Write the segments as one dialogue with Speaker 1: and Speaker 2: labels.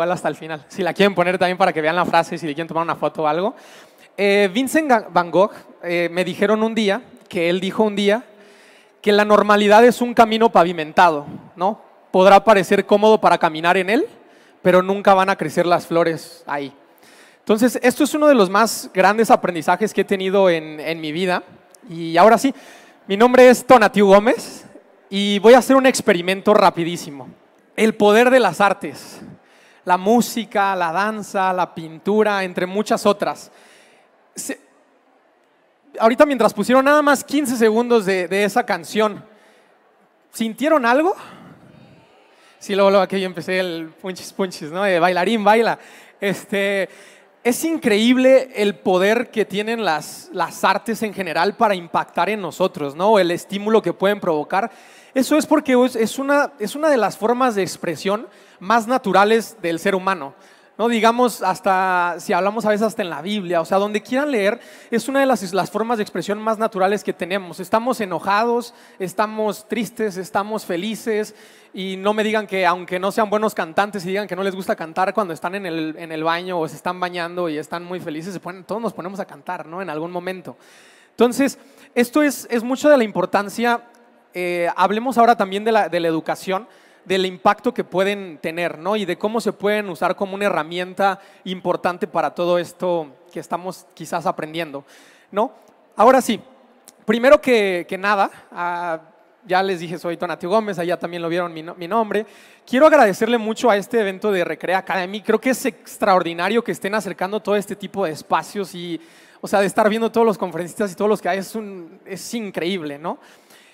Speaker 1: igual hasta el final. Si la quieren poner también para que vean la frase, si le quieren tomar una foto o algo. Eh, Vincent Van Gogh eh, me dijeron un día, que él dijo un día, que la normalidad es un camino pavimentado, ¿no? Podrá parecer cómodo para caminar en él, pero nunca van a crecer las flores ahí. Entonces, esto es uno de los más grandes aprendizajes que he tenido en, en mi vida. Y ahora sí, mi nombre es Tonatiu Gómez y voy a hacer un experimento rapidísimo. El poder de las artes la música, la danza, la pintura, entre muchas otras. Ahorita mientras pusieron nada más 15 segundos de, esa canción, ¿sintieron algo? Sí, luego, aquí yo empecé el punches, punches, ¿no? De bailarín, baila. Este, es increíble el poder que tienen las, las artes en general para impactar en nosotros, ¿no? El estímulo que pueden provocar. Eso es porque es una, es una de las formas de expresión más naturales del ser humano. ¿no? Digamos, hasta si hablamos a veces hasta en la Biblia, o sea, donde quieran leer, es una de las, formas de expresión más naturales que tenemos. Estamos enojados, estamos tristes, estamos felices, y no me digan que, aunque no sean buenos cantantes y digan que no les gusta cantar, cuando están en el, baño o se están bañando y están muy felices, todos nos ponemos a cantar, ¿no? En algún momento. Entonces, esto es, es mucho de la importancia eh, hablemos ahora también de la, educación del impacto que pueden tener, ¿no? Y de cómo se pueden usar como una herramienta importante para todo esto que estamos quizás aprendiendo, ¿no? Ahora sí, primero que, nada, ah, ya les dije, soy Tonati Gómez, allá también lo vieron mi, nombre. Quiero agradecerle mucho a este evento de Recrea Academy. Creo que es extraordinario que estén acercando todo este tipo de espacios y, o sea, de estar viendo todos los conferencistas y todos los que hay, es, es increíble, ¿no?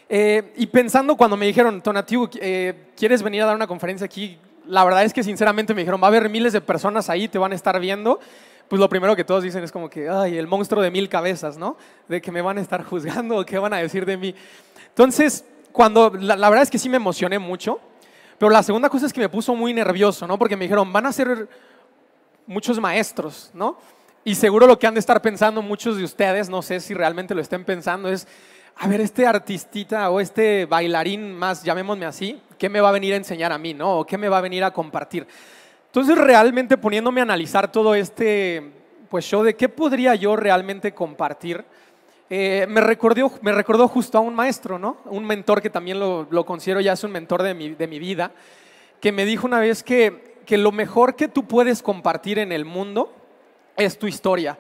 Speaker 1: Eh, y pensando cuando me dijeron, Tonatiu, eh, ¿quieres venir a dar una conferencia aquí? La verdad es que sinceramente me dijeron, va a haber miles de personas ahí, te van a estar viendo. Pues lo primero que todos dicen es como que, ay, el monstruo de mil cabezas, ¿no? De que me van a estar juzgando qué van a decir de mí. Entonces, cuando, la, la verdad es que sí me emocioné mucho, pero la segunda cosa es que me puso muy nervioso, ¿no? Porque me dijeron, van a ser muchos maestros, ¿no? Y seguro lo que han de estar pensando muchos de ustedes, no sé si realmente lo estén pensando, es, a ver, este artistita o este bailarín más, llamémosme así, ¿qué me va a venir a enseñar a mí? ¿no? ¿O qué me va a venir a compartir? Entonces, realmente poniéndome a analizar todo este pues, show de qué podría yo realmente compartir, eh, me, recordó, me recordó justo a un maestro, ¿no? Un mentor que también lo, considero ya es un mentor de mi, de mi vida, que me dijo una vez que, que lo mejor que tú puedes compartir en el mundo es tu historia.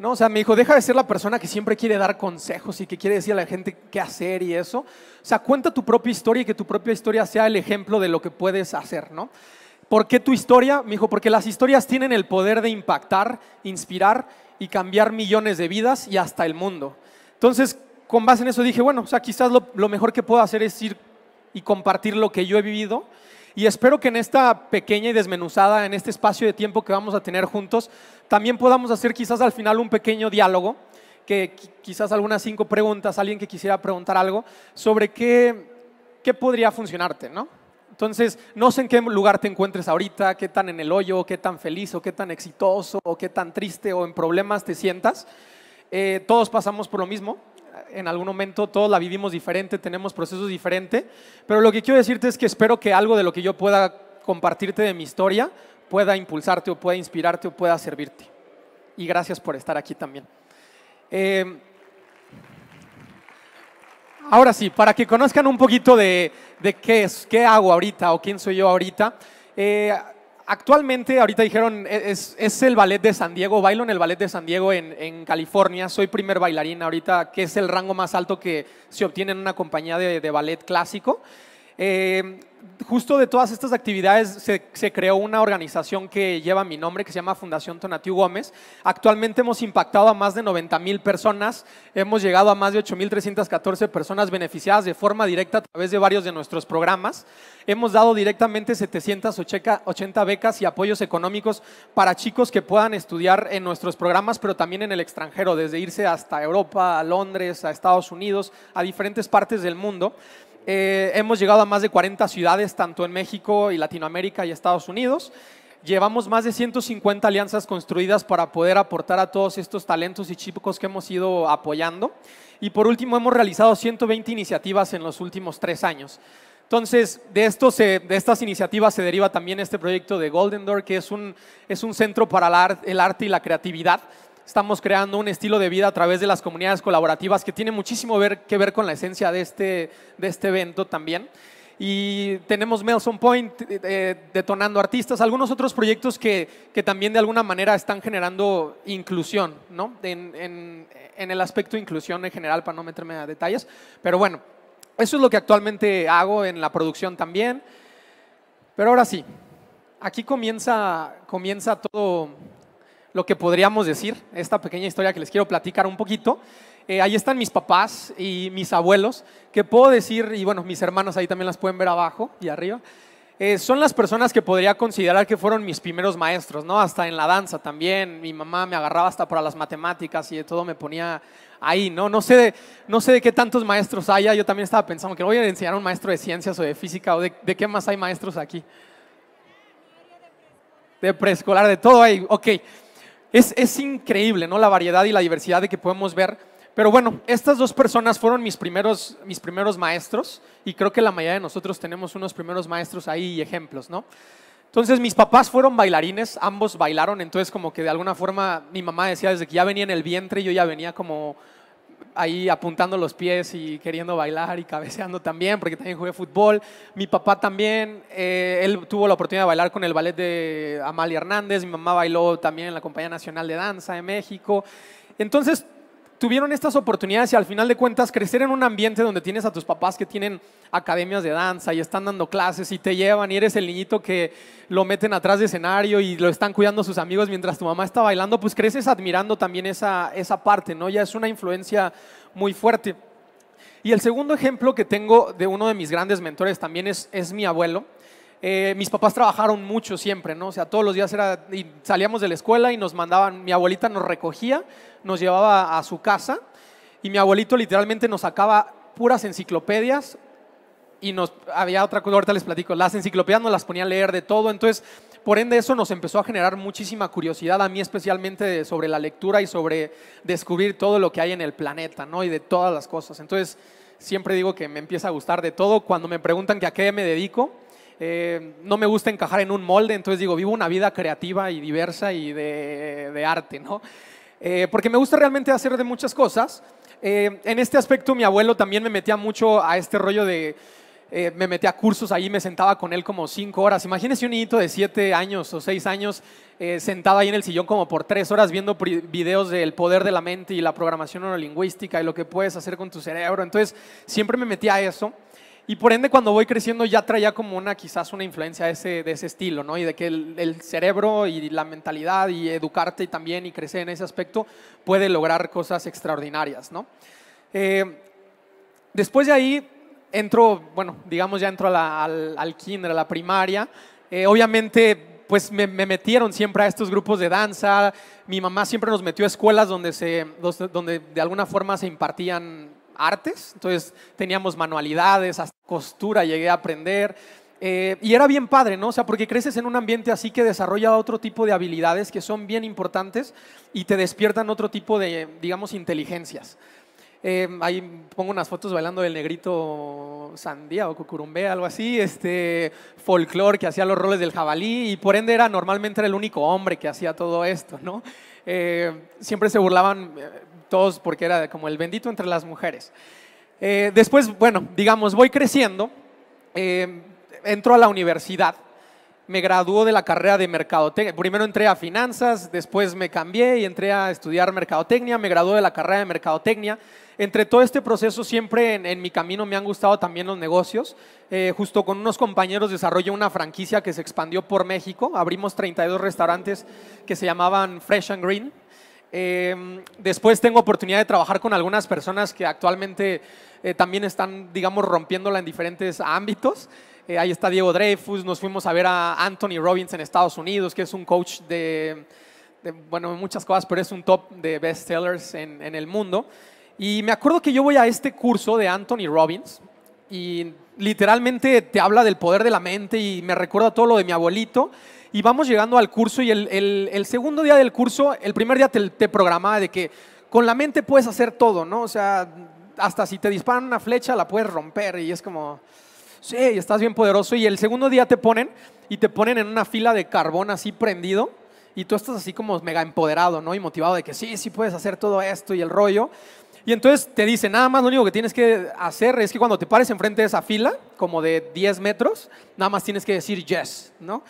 Speaker 1: No, o sea, me dijo, deja de ser la persona que siempre quiere dar consejos y que quiere decir a la gente qué hacer y eso. O sea, cuenta tu propia historia y que tu propia historia sea el ejemplo de lo que puedes hacer, ¿no? ¿Por qué tu historia? Me dijo, porque las historias tienen el poder de impactar, inspirar y cambiar millones de vidas y hasta el mundo. Entonces, con base en eso dije, bueno, o sea, quizás lo mejor que puedo hacer es ir y compartir lo que yo he vivido y espero que en esta pequeña y desmenuzada, en este espacio de tiempo que vamos a tener juntos, también podamos hacer quizás al final un pequeño diálogo, que quizás algunas cinco preguntas, alguien que quisiera preguntar algo, sobre qué, qué podría funcionarte, ¿no? Entonces, no sé en qué lugar te encuentres ahorita, qué tan en el hoyo, qué tan feliz o qué tan exitoso o qué tan triste o en problemas te sientas. Eh, todos pasamos por lo mismo, en algún momento todos la vivimos diferente, tenemos procesos diferentes, pero lo que quiero decirte es que espero que algo de lo que yo pueda compartirte de mi historia pueda impulsarte o pueda inspirarte o pueda servirte. Y gracias por estar aquí también. Eh, ahora sí, para que conozcan un poquito de, de, qué es, qué hago ahorita o quién soy yo ahorita. Eh, actualmente, ahorita dijeron, e, es, el ballet de San Diego, bailo en el ballet de San Diego en, California, soy primer bailarín ahorita, que es el rango más alto que se obtiene en una compañía de ballet clásico. Eh, justo de todas estas actividades se, creó una organización que lleva mi nombre, que se llama Fundación Tonatiu Gómez. Actualmente hemos impactado a más de 90,000 personas, hemos llegado a más de 8.314 personas beneficiadas de forma directa a través de varios de nuestros programas. Hemos dado directamente 780 becas y apoyos económicos para chicos que puedan estudiar en nuestros programas, pero también en el extranjero, desde irse hasta Europa, a Londres, a Estados Unidos, a diferentes partes del mundo. Eh, hemos llegado a más de 40 ciudades, tanto en México y Latinoamérica y Estados Unidos. Llevamos más de 150 alianzas construidas para poder aportar a todos estos talentos y chicos que hemos ido apoyando. Y por último, hemos realizado 120 iniciativas en los últimos tres años. Entonces, de, de estas iniciativas se deriva también este proyecto de Golden Door, que es un, centro para el arte y la creatividad, estamos creando un estilo de vida a través de las comunidades colaborativas que tiene muchísimo ver, que ver con la esencia de este, de este evento también. Y tenemos Melson Point, eh, eh, Detonando Artistas, algunos otros proyectos que, también de alguna manera están generando inclusión, ¿no? En, en, el aspecto de inclusión en general, para no meterme a detalles. Pero bueno, eso es lo que actualmente hago en la producción también. Pero ahora sí, aquí comienza, comienza todo, lo que podríamos decir, esta pequeña historia que les quiero platicar un poquito. Eh, ahí están mis papás y mis abuelos, que puedo decir, y bueno, mis hermanos ahí también las pueden ver abajo y arriba. Eh, son las personas que podría considerar que fueron mis primeros maestros, ¿no? Hasta en la danza también. Mi mamá me agarraba hasta para las matemáticas y de todo me ponía ahí, ¿no? No sé, de, no sé de qué tantos maestros haya. Yo también estaba pensando que voy a enseñar a un maestro de ciencias o de física o de, de qué más hay maestros aquí. De preescolar, de todo ahí. Ok. Es, increíble, ¿no? La variedad y la diversidad de que podemos ver. Pero bueno, estas dos personas fueron mis primeros, mis primeros maestros y creo que la mayoría de nosotros tenemos unos primeros maestros ahí ejemplos, ¿no? Entonces mis papás fueron bailarines, ambos bailaron, entonces como que de alguna forma mi mamá decía desde que ya venía en el vientre, yo ya venía como ahí apuntando los pies y queriendo bailar y cabeceando también, porque también jugué fútbol. Mi papá también, eh, él tuvo la oportunidad de bailar con el ballet de Amalia Hernández, mi mamá bailó también en la Compañía Nacional de Danza de México. Entonces, tuvieron estas oportunidades y al final de cuentas crecer en un ambiente donde tienes a tus papás que tienen academias de danza y están dando clases y te llevan y eres el niñito que lo meten atrás de escenario y lo están cuidando sus amigos mientras tu mamá está bailando, pues creces admirando también esa, esa parte, ¿no? Ya es una influencia muy fuerte. Y el segundo ejemplo que tengo de uno de mis grandes mentores también es mi abuelo. Eh, mis papás trabajaron mucho siempre, ¿no? O sea, todos los días era, salíamos de la escuela y nos mandaban, mi abuelita nos recogía, nos llevaba a su casa y mi abuelito literalmente nos sacaba puras enciclopedias y nos, había otra cosa, ahorita les platico, las enciclopedias nos las ponía a leer de todo, entonces, por ende eso nos empezó a generar muchísima curiosidad, a mí especialmente sobre la lectura y sobre descubrir todo lo que hay en el planeta, ¿no? Y de todas las cosas. Entonces, siempre digo que me empieza a gustar de todo. Cuando me preguntan que a qué me dedico, eh, no me gusta encajar en un molde, entonces digo, vivo una vida creativa y diversa y de, arte, ¿no? Eh, porque me gusta realmente hacer de muchas cosas. Eh, en este aspecto mi abuelo también me metía mucho a este rollo de, me metía a cursos ahí, me sentaba con él como cinco horas. imagínense un niñito de siete años o seis años eh, sentado ahí en el sillón como por tres horas viendo videos del poder de la mente y la programación neurolingüística y lo que puedes hacer con tu cerebro. Entonces, siempre me metía a eso. Y por ende, cuando voy creciendo ya traía como una, quizás una influencia de ese, de ese estilo, ¿no? Y de que el, cerebro y la mentalidad y educarte también y crecer en ese aspecto puede lograr cosas extraordinarias, ¿no? Eh, después de ahí entro, bueno, digamos ya entro a al, al, kinder, a la primaria. Eh, obviamente pues me, metieron siempre a estos grupos de danza. Mi mamá siempre nos metió a escuelas donde, se, donde de alguna forma se impartían artes, entonces teníamos manualidades, hasta costura llegué a aprender. Eh, y era bien padre, ¿no? O sea, porque creces en un ambiente así que desarrolla otro tipo de habilidades que son bien importantes y te despiertan otro tipo de, digamos, inteligencias. Eh, ahí pongo unas fotos bailando del negrito sandía o cucurumbé, algo así, este folclore que hacía los roles del jabalí y por ende era normalmente el único hombre que hacía todo esto, ¿no? Eh, siempre se burlaban todos porque era como el bendito entre las mujeres. Eh, después, bueno, digamos, voy creciendo, eh, entro a la universidad, me graduó de la carrera de mercadotecnia. Primero entré a finanzas, después me cambié y entré a estudiar mercadotecnia, me gradué de la carrera de mercadotecnia. Entre todo este proceso siempre en, mi camino me han gustado también los negocios. Eh, justo con unos compañeros desarrollé una franquicia que se expandió por México. Abrimos 32 restaurantes que se llamaban Fresh and Green. Em, después tengo oportunidad de trabajar con algunas personas que actualmente eh, también están, digamos, rompiéndola en diferentes ámbitos. Eh, ahí está Diego Dreyfus, nos fuimos a ver a Anthony Robbins en Estados Unidos, que es un coach de, bueno, muchas cosas, pero es un top de bestsellers en, en el mundo. Y me acuerdo que yo voy a este curso de Anthony Robbins y literalmente te habla del poder de la mente y me recuerda todo lo de mi abuelito y vamos llegando al curso y el, segundo día del curso, el primer día te, te programaba de que con la mente puedes hacer todo, ¿no? O sea, hasta si te disparan una flecha la puedes romper y es como, sí, estás bien poderoso. Y el segundo día te ponen y te ponen en una fila de carbón así prendido y tú estás así como mega empoderado, ¿no? Y motivado de que sí, sí puedes hacer todo esto y el rollo. Y entonces te dicen, nada más lo único que tienes que hacer es que cuando te pares enfrente de esa fila, como de 10 metros, nada más tienes que decir yes, ¿no?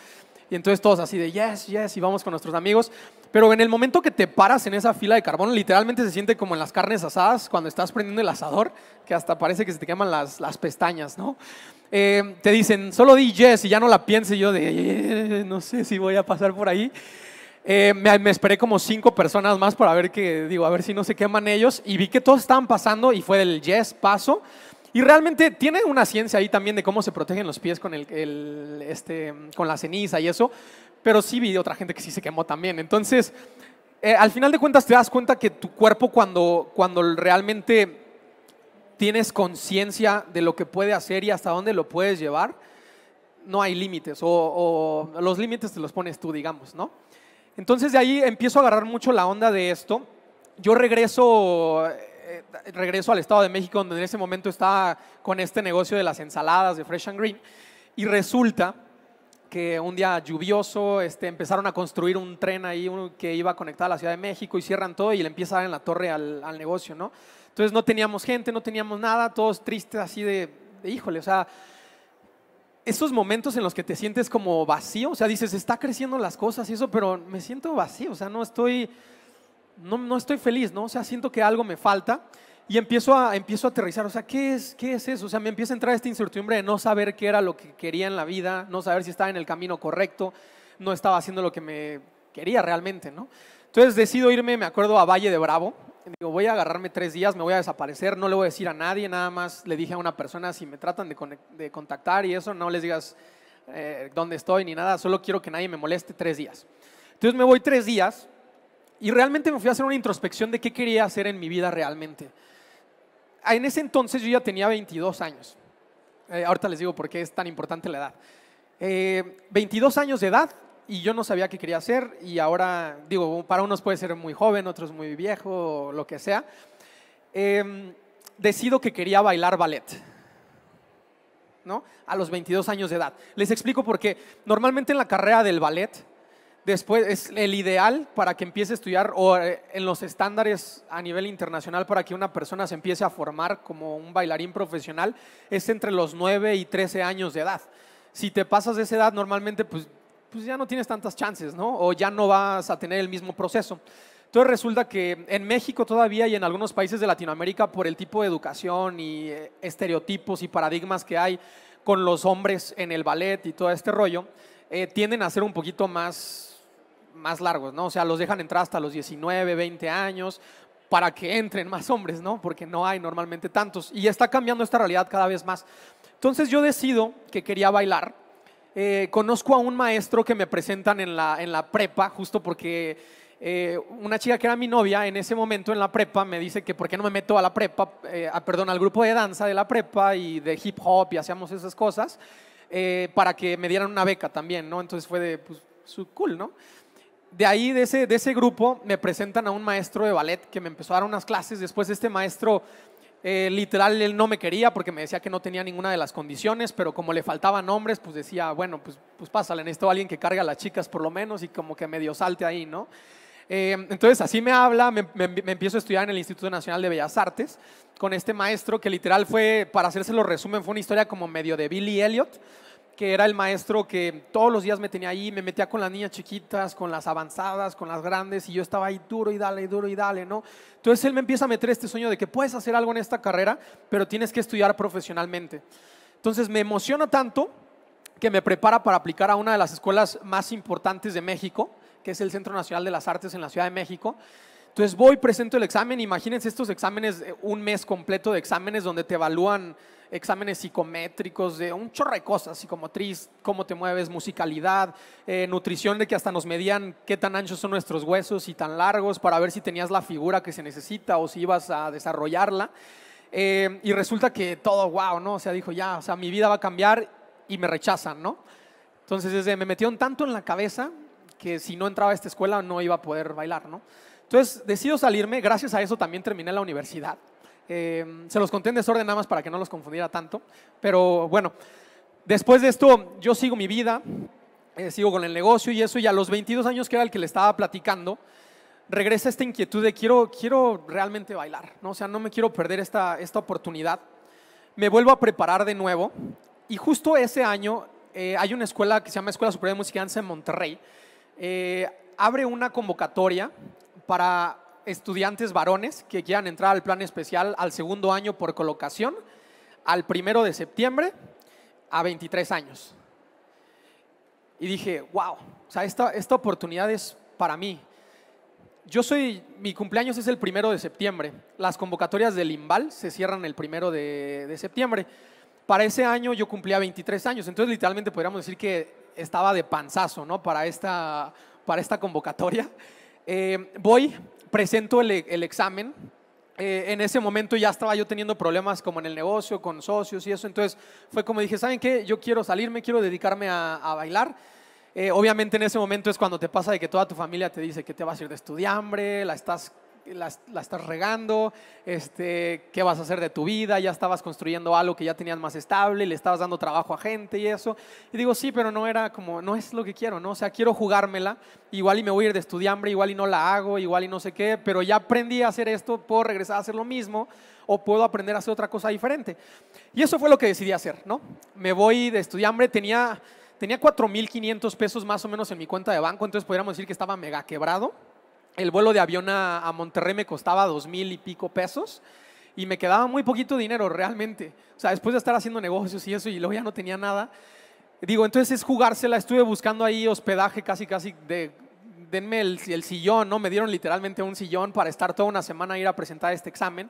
Speaker 1: Y entonces todos así de yes, yes, y vamos con nuestros amigos. Pero en el momento que te paras en esa fila de carbón, literalmente se siente como en las carnes asadas, cuando estás prendiendo el asador, que hasta parece que se te queman las, las pestañas, ¿no? Eh, te dicen, solo di yes y ya no la piense. yo de, eh, no sé si voy a pasar por ahí. Eh, me, me, esperé como cinco personas más para ver que, digo, a ver si no se queman ellos. Y vi que todos estaban pasando y fue del yes, paso. Y realmente tiene una ciencia ahí también de cómo se protegen los pies con, el, este, con la ceniza y eso, pero sí vi otra gente que sí se quemó también. Entonces, eh, al final de cuentas te das cuenta que tu cuerpo cuando, cuando realmente tienes conciencia de lo que puede hacer y hasta dónde lo puedes llevar, no hay límites o, o los límites te los pones tú, digamos, ¿no? Entonces de ahí empiezo a agarrar mucho la onda de esto. Yo regreso regreso al Estado de México, donde en ese momento estaba con este negocio de las ensaladas de Fresh and Green, y resulta que un día lluvioso este, empezaron a construir un tren ahí que iba a conectar a la Ciudad de México y cierran todo y le empieza a dar en la torre al, negocio, ¿no? Entonces no teníamos gente, no teníamos nada, todos tristes así de, híjole, o sea, esos momentos en los que te sientes como vacío, o sea, dices, está creciendo las cosas y eso, pero me siento vacío, o sea, no estoy no, estoy feliz, ¿no? O sea, siento que algo me falta y empiezo a, empiezo a aterrizar, o sea, ¿qué es, ¿qué es eso? O sea, me empieza a entrar esta incertidumbre de no saber qué era lo que quería en la vida, no saber si estaba en el camino correcto, no estaba haciendo lo que me quería realmente, ¿no? Entonces decido irme, me acuerdo, a Valle de Bravo. Digo, voy a agarrarme tres días, me voy a desaparecer, no le voy a decir a nadie, nada más le dije a una persona, si me tratan de, contactar y eso, no les digas eh, dónde estoy ni nada, solo quiero que nadie me moleste tres días. Entonces me voy tres días y realmente me fui a hacer una introspección de qué quería hacer en mi vida realmente. En ese entonces yo ya tenía 22 años. Eh, ahorita les digo por qué es tan importante la edad. 22 eh, años de edad y yo no sabía qué quería hacer y ahora, digo, para unos puede ser muy joven, otros muy viejo, lo que sea. Em, decido que quería bailar ballet. ¿no? A los 22 años de edad. Les explico por qué. Normalmente en la carrera del ballet, después es el ideal para que empiece a estudiar o eh, en los estándares a nivel internacional para que una persona se empiece a formar como un bailarín profesional es entre los 9 y 13 años de edad. Si te pasas de esa edad normalmente pues, pues ya no tienes tantas chances, ¿no? O ya no vas a tener el mismo proceso. Entonces resulta que en México todavía y en algunos países de Latinoamérica por el tipo de educación y eh, estereotipos y paradigmas que hay con los hombres en el ballet y todo este rollo, eh, tienden a ser un poquito más más largos, ¿no? O sea, los dejan entrar hasta los 19, 20 años para que entren más hombres, ¿no? Porque no hay normalmente tantos. Y está cambiando esta realidad cada vez más. Entonces yo decido que quería bailar. Eh, conozco a un maestro que me presentan en la, en la prepa, justo porque eh, una chica que era mi novia en ese momento en la prepa me dice que por qué no me meto a la prepa, eh, a, perdón, al grupo de danza de la prepa y de hip hop y hacíamos esas cosas, para que me dieran una beca también, ¿no? Entonces fue de, pues, cool, ¿no? de ahí, de ese, de ese grupo, me presentan a un maestro de ballet que me empezó a dar unas clases. Después este maestro, eh, literal, él no me quería porque me decía que no tenía ninguna de las condiciones, pero como le faltaban hombres, pues decía, bueno, pues, pues pásale, necesito a alguien que cargue a las chicas por lo menos y como que medio salte ahí, ¿no? Eh, entonces así me habla, me, empiezo a estudiar en el Instituto Nacional de Bellas Artes con este maestro que literal fue, para hacerse hacérselo resumen, fue una historia como medio de Billy Elliot que era el maestro que todos los días me tenía ahí, me metía con las niñas chiquitas, con las avanzadas, con las grandes, y yo estaba ahí duro y dale, duro y dale, ¿no? Entonces él me empieza a meter este sueño de que puedes hacer algo en esta carrera, pero tienes que estudiar profesionalmente. Entonces me emociona tanto que me prepara para aplicar a una de las escuelas más importantes de México, que es el Centro Nacional de las Artes en la Ciudad de México. Entonces voy, presento el examen, imagínense estos exámenes, eh, un mes completo de exámenes donde te evalúan exámenes psicométricos, de un chorro de cosas, psicomotriz, cómo te mueves, musicalidad, eh, nutrición, de que hasta nos medían qué tan anchos son nuestros huesos y tan largos para ver si tenías la figura que se necesita o si ibas a desarrollarla. Eh, y resulta que todo, wow, ¿no? O sea, dijo, ya, o sea, mi vida va a cambiar y me rechazan, ¿no? Entonces, desde me metieron tanto en la cabeza que si no entraba a esta escuela no iba a poder bailar, ¿no? Entonces, decido salirme, gracias a eso también terminé la universidad. Eh, se los conté en desorden nada más para que no los confundiera tanto. Pero bueno, después de esto yo sigo mi vida, eh, sigo con el negocio y eso, y a los 22 años que era el que le estaba platicando, regresa esta inquietud de quiero, quiero realmente bailar, ¿no? o sea, no me quiero perder esta, esta oportunidad. Me vuelvo a preparar de nuevo y justo ese año eh, hay una escuela que se llama Escuela Superior de Música Danza en Monterrey. abre una convocatoria para estudiantes varones que quieran entrar al plan especial al segundo año por colocación, al primero de septiembre, a 23 años. Y dije, wow, o sea, esta, esta oportunidad es para mí. Yo soy, mi cumpleaños es el primero de septiembre. Las convocatorias del IMBAL se cierran el primero de, de septiembre. Para ese año yo cumplía 23 años, entonces literalmente podríamos decir que estaba de panzazo, ¿no? Para esta, para esta convocatoria. Eh, voy, presento el, e-, examen. Eh, en ese momento ya estaba yo teniendo problemas como en el negocio, con socios y eso. Entonces fue como dije, ¿saben qué? Yo quiero salirme, quiero dedicarme a, bailar. Eh, obviamente en ese momento es cuando te pasa de que toda tu familia te dice que te vas a ir de estudiambre, la estás la, estás regando, este, qué vas a hacer de tu vida, ya estabas construyendo algo que ya tenías más estable, le estabas dando trabajo a gente y eso. Y digo, sí, pero no era como, no es lo que quiero, ¿no? O sea, quiero jugármela, igual y me voy a ir de estudiambre, igual y no la hago, igual y no sé qué, pero ya aprendí a hacer esto, puedo regresar a hacer lo mismo o puedo aprender a hacer otra cosa diferente. Y eso fue lo que decidí hacer, ¿no? Me voy de estudiambre, tenía... Tenía 4.500 pesos más o menos en mi cuenta de banco, entonces podríamos decir que estaba mega quebrado el vuelo de avión a, Monterrey me costaba dos mil y pico pesos y me quedaba muy poquito dinero realmente. O sea, después de estar haciendo negocios y eso y luego ya no tenía nada. Digo, entonces es jugársela, estuve buscando ahí hospedaje casi, casi de, denme el, el sillón, ¿no? Me dieron literalmente un sillón para estar toda una semana a ir a presentar este examen.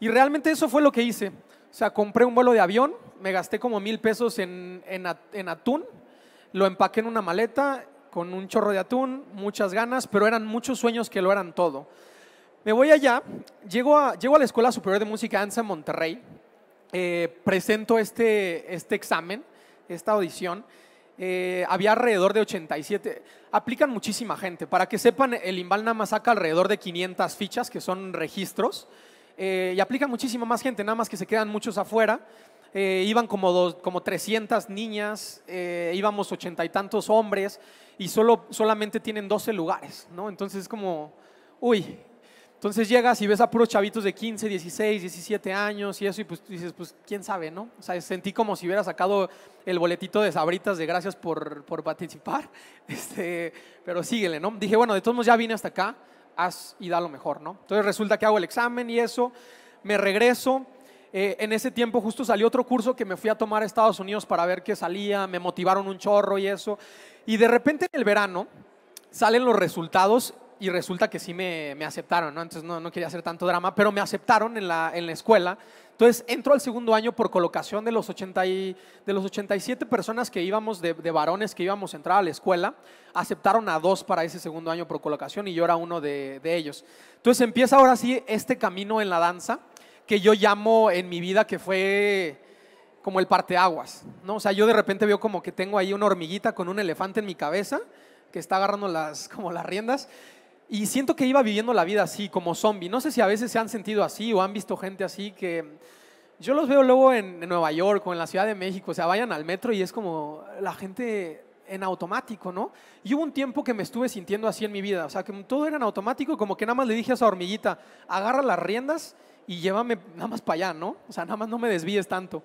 Speaker 1: Y realmente eso fue lo que hice. O sea, compré un vuelo de avión, me gasté como mil pesos en, en atún, lo empaqué en una maleta con un chorro de atún, muchas ganas, pero eran muchos sueños que lo eran todo. Me voy allá, llego a, llego a la Escuela Superior de Música ANSA en Monterrey, eh, presento este, este examen, esta audición. Eh, había alrededor de 87. Aplican muchísima gente. Para que sepan, el Imbal nada más saca alrededor de 500 fichas, que son registros, eh, y aplican muchísima más gente, nada más que se quedan muchos afuera. iban como, dos, como 300 niñas, íbamos ochenta y tantos hombres y solo, solamente tienen 12 lugares, ¿no? Entonces es como, uy. Entonces llegas y ves a puros chavitos de 15, 16, 17 años y eso, y pues dices, pues quién sabe, ¿no? O sea, sentí como si hubiera sacado el boletito de sabritas de gracias por, participar, este, pero síguele, ¿no? Dije, bueno, de todos modos ya vine hasta acá, haz y da lo mejor, ¿no? Entonces resulta que hago el examen y eso, me regreso, eh, en ese tiempo justo salió otro curso que me fui a tomar a Estados Unidos para ver qué salía, me motivaron un chorro y eso. Y de repente en el verano salen los resultados y resulta que sí me, aceptaron, Antes no, no, quería hacer tanto drama, pero me aceptaron en la, en la escuela. Entonces entro al segundo año por colocación de los, 80 de los 87 personas que íbamos, de, varones que íbamos a entrar a la escuela, aceptaron a dos para ese segundo año por colocación y yo era uno de, de ellos. Entonces empieza ahora sí este camino en la danza que yo llamo en mi vida que fue como el parteaguas, ¿no? O sea, yo de repente veo como que tengo ahí una hormiguita con un elefante en mi cabeza que está agarrando las, como las riendas y siento que iba viviendo la vida así, como zombie. No sé si a veces se han sentido así o han visto gente así que yo los veo luego en, Nueva York o en la Ciudad de México, o sea, vayan al metro y es como la gente en automático, ¿no? Y hubo un tiempo que me estuve sintiendo así en mi vida, o sea, que todo era en automático, como que nada más le dije a esa hormiguita, agarra las riendas y llévame nada más para allá, ¿no? O sea, nada más no me desvíes tanto.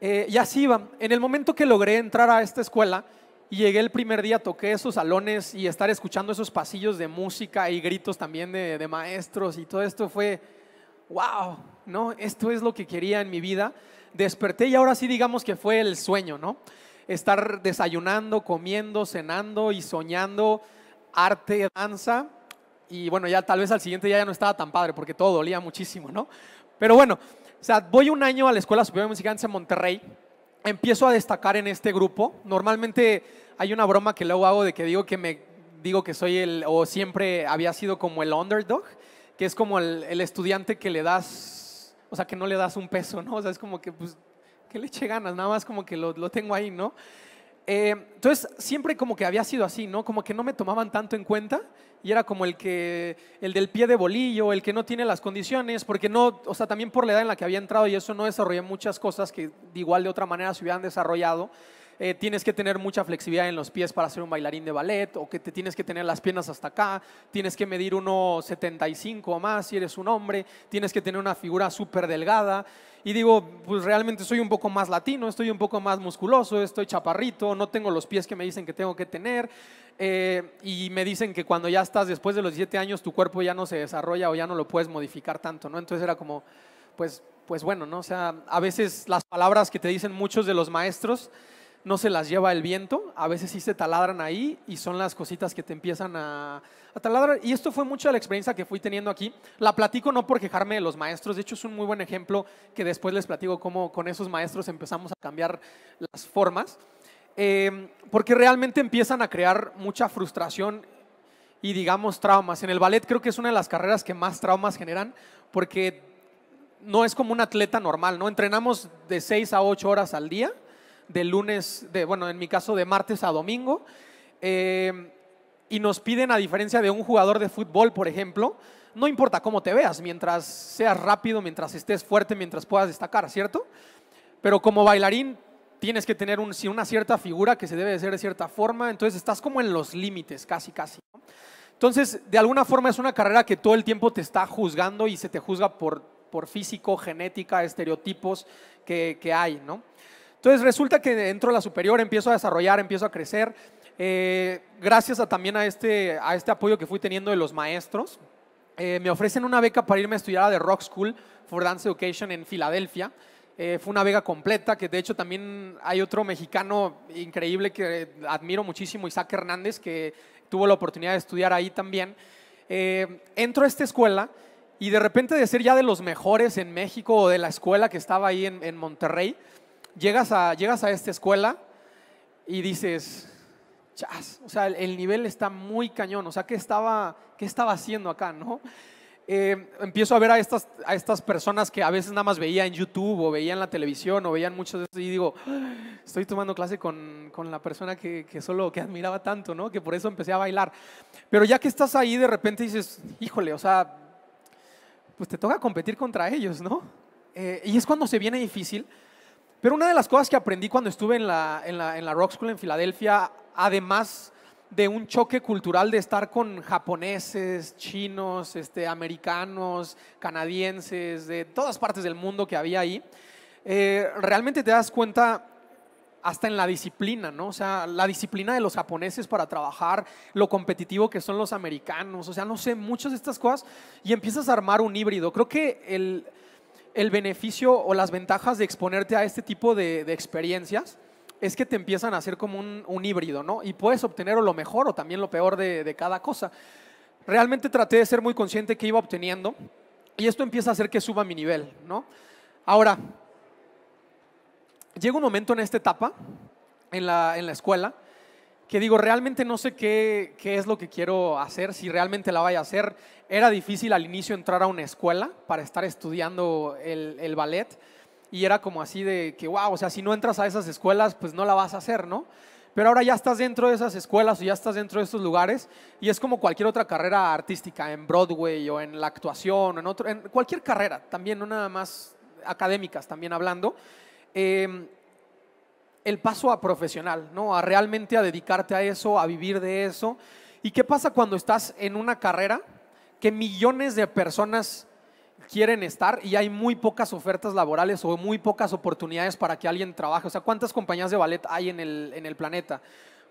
Speaker 1: Eh, y así iba. En el momento que logré entrar a esta escuela y llegué el primer día, toqué esos salones y estar escuchando esos pasillos de música y gritos también de, de maestros y todo esto fue, wow, ¿no? Esto es lo que quería en mi vida. Desperté y ahora sí digamos que fue el sueño, ¿no? Estar desayunando, comiendo, cenando y soñando arte, danza. Y bueno, ya tal vez al siguiente día ya no estaba tan padre porque todo dolía muchísimo, ¿no? Pero bueno, sea, voy un año a la Escuela Superior de Música en Monterrey, empiezo a destacar en este grupo. Normalmente hay una broma que luego hago de que digo que me digo que soy el, o siempre había sido como el underdog, que es como el, el estudiante que le das, o sea, que no le das un peso, ¿no? O sea, es como que, pues, que le eche ganas, nada más como que lo, lo tengo ahí, ¿no? Eh, entonces, siempre como que había sido así, ¿no? Como que no me tomaban tanto en cuenta y era como el que, el del pie de bolillo, el que no tiene las condiciones, porque no, o sea, también por la edad en la que había entrado y eso no desarrollé muchas cosas que de igual de otra manera se hubieran desarrollado. Eh, tienes que tener mucha flexibilidad en los pies para ser un bailarín de ballet, o que te tienes que tener las piernas hasta acá, tienes que medir 1,75 o más si eres un hombre, tienes que tener una figura súper delgada y digo, pues realmente soy un poco más latino, estoy un poco más musculoso, estoy chaparrito, no tengo los pies que me dicen que tengo que tener. Eh, y me dicen que cuando ya estás después de los siete años tu cuerpo ya no se desarrolla o ya no lo puedes modificar tanto, ¿no? Entonces era como, pues, pues bueno, ¿no? O sea, a veces las palabras que te dicen muchos de los maestros no se las lleva el viento, a veces sí se taladran ahí y son las cositas que te empiezan a, a, taladrar. Y esto fue mucha la experiencia que fui teniendo aquí. La platico no por quejarme de los maestros, de hecho es un muy buen ejemplo que después les platico cómo con esos maestros empezamos a cambiar las formas, eh, porque realmente empiezan a crear mucha frustración y digamos traumas. En el ballet creo que es una de las carreras que más traumas generan porque no es como un atleta normal, ¿no? Entrenamos de 6 a 8 horas al día de lunes, de, bueno, en mi caso de martes a domingo. Eh, y nos piden, a diferencia de un jugador de fútbol, por ejemplo, no importa cómo te veas, mientras seas rápido, mientras estés fuerte, mientras puedas destacar, ¿cierto? Pero como bailarín tienes que tener un, una cierta figura que se debe de ser de cierta forma, entonces estás como en los límites, casi, casi. Entonces, de alguna forma es una carrera que todo el tiempo te está juzgando y se te juzga por, por físico, genética, estereotipos que hay, ¿no? Entonces resulta que entro a la superior, empiezo a desarrollar, empiezo a crecer, eh, gracias también a este, a este apoyo que fui teniendo de los maestros. Eh, me ofrecen una beca para irme a estudiar a The Rock School for Dance Education en Filadelfia. Eh, fue una beca completa, que de hecho también hay otro mexicano increíble que admiro muchísimo, Isaac Hernández, que tuvo la oportunidad de estudiar ahí también. entro a esta escuela y de repente de ser ya de los mejores en México o de la escuela que estaba ahí en Monterrey, llegas a, llegas a esta escuela y dices, chas, o sea, el, nivel está muy cañón, o sea, ¿qué estaba, qué estaba haciendo acá, no? Eh, empiezo a ver a estas, a estas personas que a veces nada más veía en YouTube o veía en la televisión o veían muchos de y digo, ah, estoy tomando clase con, con la persona que, que, solo, que admiraba tanto, ¿no? Que por eso empecé a bailar. Pero ya que estás ahí, de repente dices, híjole, o sea, pues te toca competir contra ellos, ¿no? Eh, y es cuando se viene difícil pero una de las cosas que aprendí cuando estuve en la, en la, Rock School en Filadelfia, además de un choque cultural de estar con japoneses, chinos, este, americanos, canadienses, de todas partes del mundo que había ahí, eh, realmente te das cuenta hasta en la disciplina, ¿no? O sea, la disciplina de los japoneses para trabajar, lo competitivo que son los americanos, o sea, no sé, muchas de estas cosas, y empiezas a armar un híbrido. Creo que el, el beneficio o las ventajas de exponerte a este tipo de, experiencias es que te empiezan a hacer como un, híbrido, ¿no? Y puedes obtener lo mejor o también lo peor de, cada cosa. Realmente traté de ser muy consciente que iba obteniendo y esto empieza a hacer que suba mi nivel, ¿no? Ahora, llega un momento en esta etapa, en la, en la escuela, que digo, realmente no sé qué, qué, es lo que quiero hacer, si realmente la vaya a hacer. Era difícil al inicio entrar a una escuela para estar estudiando el, el ballet y era como así de que, wow, o sea, si no entras a esas escuelas, pues no la vas a hacer, ¿no? Pero ahora ya estás dentro de esas escuelas o ya estás dentro de estos lugares y es como cualquier otra carrera artística, en Broadway o en la actuación, en, otro, en cualquier carrera, también, no nada más académicas, también hablando. Em, el paso a profesional, ¿no? A realmente a dedicarte a eso, a vivir de eso. ¿Y qué pasa cuando estás en una carrera que millones de personas quieren estar y hay muy pocas ofertas laborales o muy pocas oportunidades para que alguien trabaje? O sea, ¿cuántas compañías de ballet hay en el, en el planeta?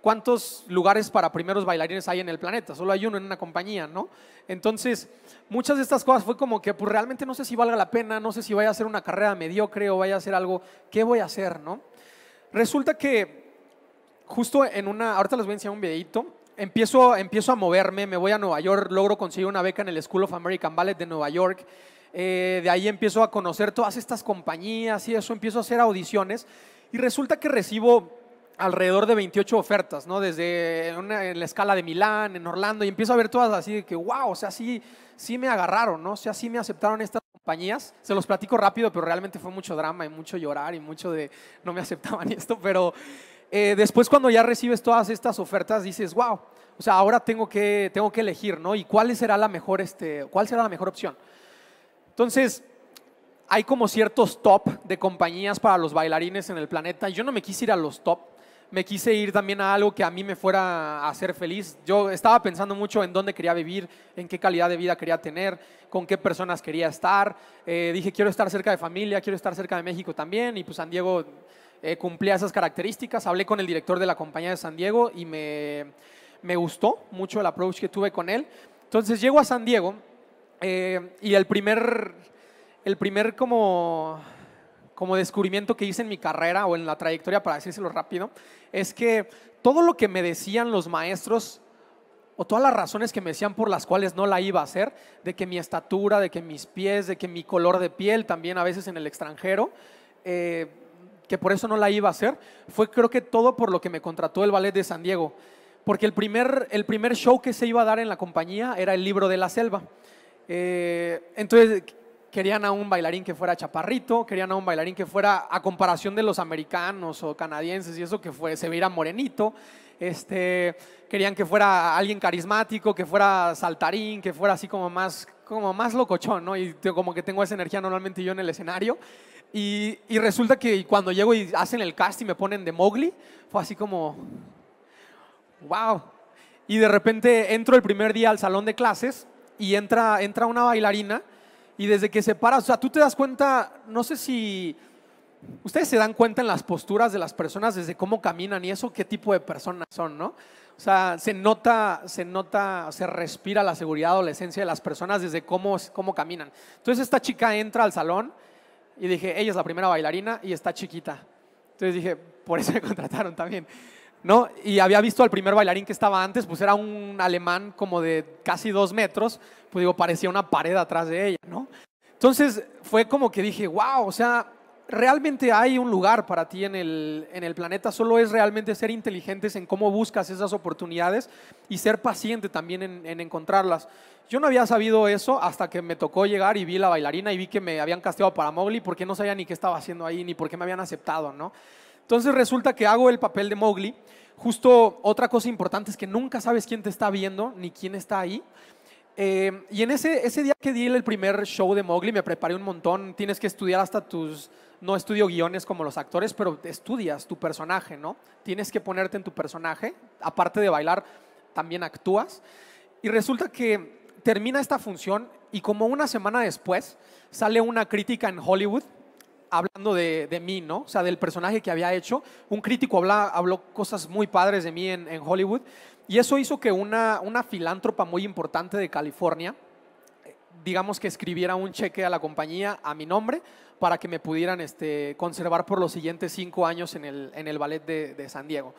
Speaker 1: ¿Cuántos lugares para primeros bailarines hay en el planeta? Solo hay uno en una compañía, ¿no? Entonces, muchas de estas cosas fue como que, pues realmente no sé si valga la pena, no sé si vaya a hacer una carrera mediocre o vaya a hacer algo, ¿qué voy a hacer, no? Resulta que justo en una, ahorita les voy a enseñar un videito, empiezo, empiezo a moverme, me voy a Nueva York, logro conseguir una beca en el School of American Ballet de Nueva York, eh, de ahí empiezo a conocer todas estas compañías y eso, empiezo a hacer audiciones y resulta que recibo alrededor de 28 ofertas, ¿no? Desde en la escala de Milán, en Orlando, y empiezo a ver todas así de que, wow, o sea, sí, sí me agarraron, ¿no? O sea, sí me aceptaron estas compañías. Se los platico rápido, pero realmente fue mucho drama y mucho llorar y mucho de no me aceptaban esto, pero eh, después cuando ya recibes todas estas ofertas dices, wow, o sea, ahora tengo que, tengo que elegir, ¿no? ¿Y cuál será la mejor, este, cuál será la mejor opción? Entonces, hay como ciertos top de compañías para los bailarines en el planeta. Yo no me quise ir a los top me quise ir también a algo que a mí me fuera a hacer feliz. Yo estaba pensando mucho en dónde quería vivir, en qué calidad de vida quería tener, con qué personas quería estar. Eh, dije, quiero estar cerca de familia, quiero estar cerca de México también. Y pues San Diego eh, cumplía esas características. Hablé con el director de la compañía de San Diego y me, gustó mucho el approach que tuve con él. Entonces llego a San Diego eh, y el primer, el primer como como descubrimiento que hice en mi carrera o en la trayectoria, para decírselo rápido, es que todo lo que me decían los maestros o todas las razones que me decían por las cuales no la iba a hacer, de que mi estatura, de que mis pies, de que mi color de piel, también a veces en el extranjero, eh, que por eso no la iba a hacer, fue creo que todo por lo que me contrató el Ballet de San Diego. Porque el primer, el primer show que se iba a dar en la compañía era el libro de la selva. Eh, entonces, querían a un bailarín que fuera chaparrito, querían a un bailarín que fuera a comparación de los americanos o canadienses y eso que fue, se viera morenito, este, querían que fuera alguien carismático, que fuera saltarín, que fuera así como más, como más locochón, ¿no? Y como que tengo esa energía normalmente yo en el escenario. Y, resulta que cuando llego y hacen el cast y me ponen de Mowgli, fue así como, wow. Y de repente entro el primer día al salón de clases y entra, entra una bailarina y desde que se para, o sea, tú te das cuenta, no sé si ustedes se dan cuenta en las posturas de las personas desde cómo caminan y eso, qué tipo de personas son, ¿no? O sea, se nota, se nota, se respira la seguridad o la esencia de las personas desde cómo, cómo caminan. Entonces esta chica entra al salón y dije, ella es la primera bailarina y está chiquita. Entonces dije, por eso me contrataron también. Y había visto al primer bailarín que estaba antes, pues era un alemán como de casi dos metros, pues digo, parecía una pared atrás de ella, ¿no? Entonces fue como que dije, wow, o sea, realmente hay un lugar para ti en el, planeta, solo es realmente ser inteligentes en cómo buscas esas oportunidades y ser paciente también en, encontrarlas. Yo no había sabido eso hasta que me tocó llegar y vi la bailarina y vi que me habían casteado para Mowgli porque no sabía ni qué estaba haciendo ahí ni por qué me habían aceptado, ¿no? Entonces resulta que hago el papel de Mowgli. Justo otra cosa importante es que nunca sabes quién te está viendo ni quién está ahí. Eh, y en ese, ese día que di el primer show de Mowgli me preparé un montón. Tienes que estudiar hasta tus... No estudio guiones como los actores, pero estudias tu personaje, ¿no? Tienes que ponerte en tu personaje. Aparte de bailar, también actúas. Y resulta que termina esta función y como una semana después sale una crítica en Hollywood hablando de, de, mí, ¿no? O sea, del personaje que había hecho. Un crítico habla, habló cosas muy padres de mí en, en Hollywood. Y eso hizo que una, una filántropa muy importante de California, digamos que escribiera un cheque a la compañía a mi nombre para que me pudieran este, conservar por los siguientes cinco años en el, en el ballet de, de San Diego.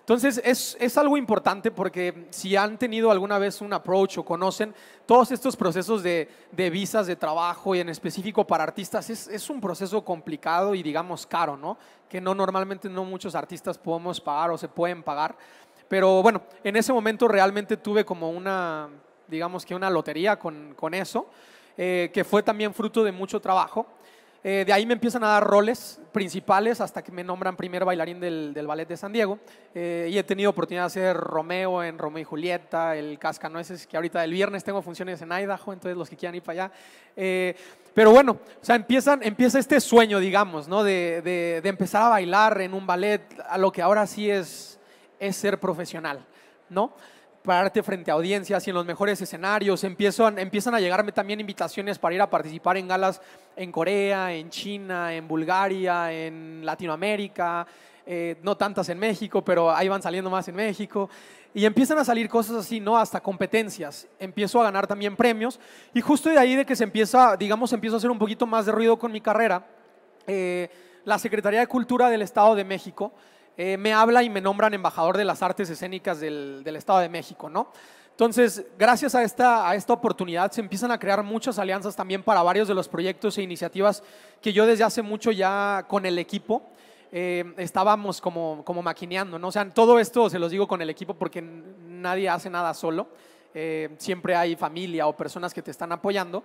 Speaker 1: Entonces es, algo importante porque si han tenido alguna vez un approach o conocen todos estos procesos de, visas de trabajo y en específico para artistas, es, un proceso complicado y digamos caro, ¿no? Que no normalmente no muchos artistas podemos pagar o se pueden pagar. Pero bueno, en ese momento realmente tuve como una, digamos que una lotería con, eso, eh, que fue también fruto de mucho trabajo. Eh, de ahí me empiezan a dar roles principales hasta que me nombran primer bailarín del, Ballet de San Diego. Eh, y he tenido oportunidad de hacer Romeo en Romeo y Julieta, el Cascanueces, que ahorita el viernes tengo funciones en Idaho, entonces los que quieran ir para allá. Eh, pero bueno, o sea, empiezan, empieza este sueño, digamos, ¿no? De, empezar a bailar en un ballet, a lo que ahora sí es, es ser profesional, ¿no? pararte frente a audiencias y en los mejores escenarios. Empiezan, empiezan a llegarme también invitaciones para ir a participar en galas en Corea, en China, en Bulgaria, en Latinoamérica, eh, no tantas en México, pero ahí van saliendo más en México. Y empiezan a salir cosas así, ¿no? Hasta competencias. Empiezo a ganar también premios. Y justo de ahí de que se empieza, digamos, empiezo a hacer un poquito más de ruido con mi carrera, eh, la Secretaría de Cultura del Estado de México eh, me habla y me nombran embajador de las artes escénicas del, Estado de México, ¿no? Entonces, gracias a esta, a esta oportunidad se empiezan a crear muchas alianzas también para varios de los proyectos e iniciativas que yo desde hace mucho ya con el equipo eh, estábamos como, como maquineando, ¿no? O sea, todo esto se los digo con el equipo porque nadie hace nada solo, eh, siempre hay familia o personas que te están apoyando.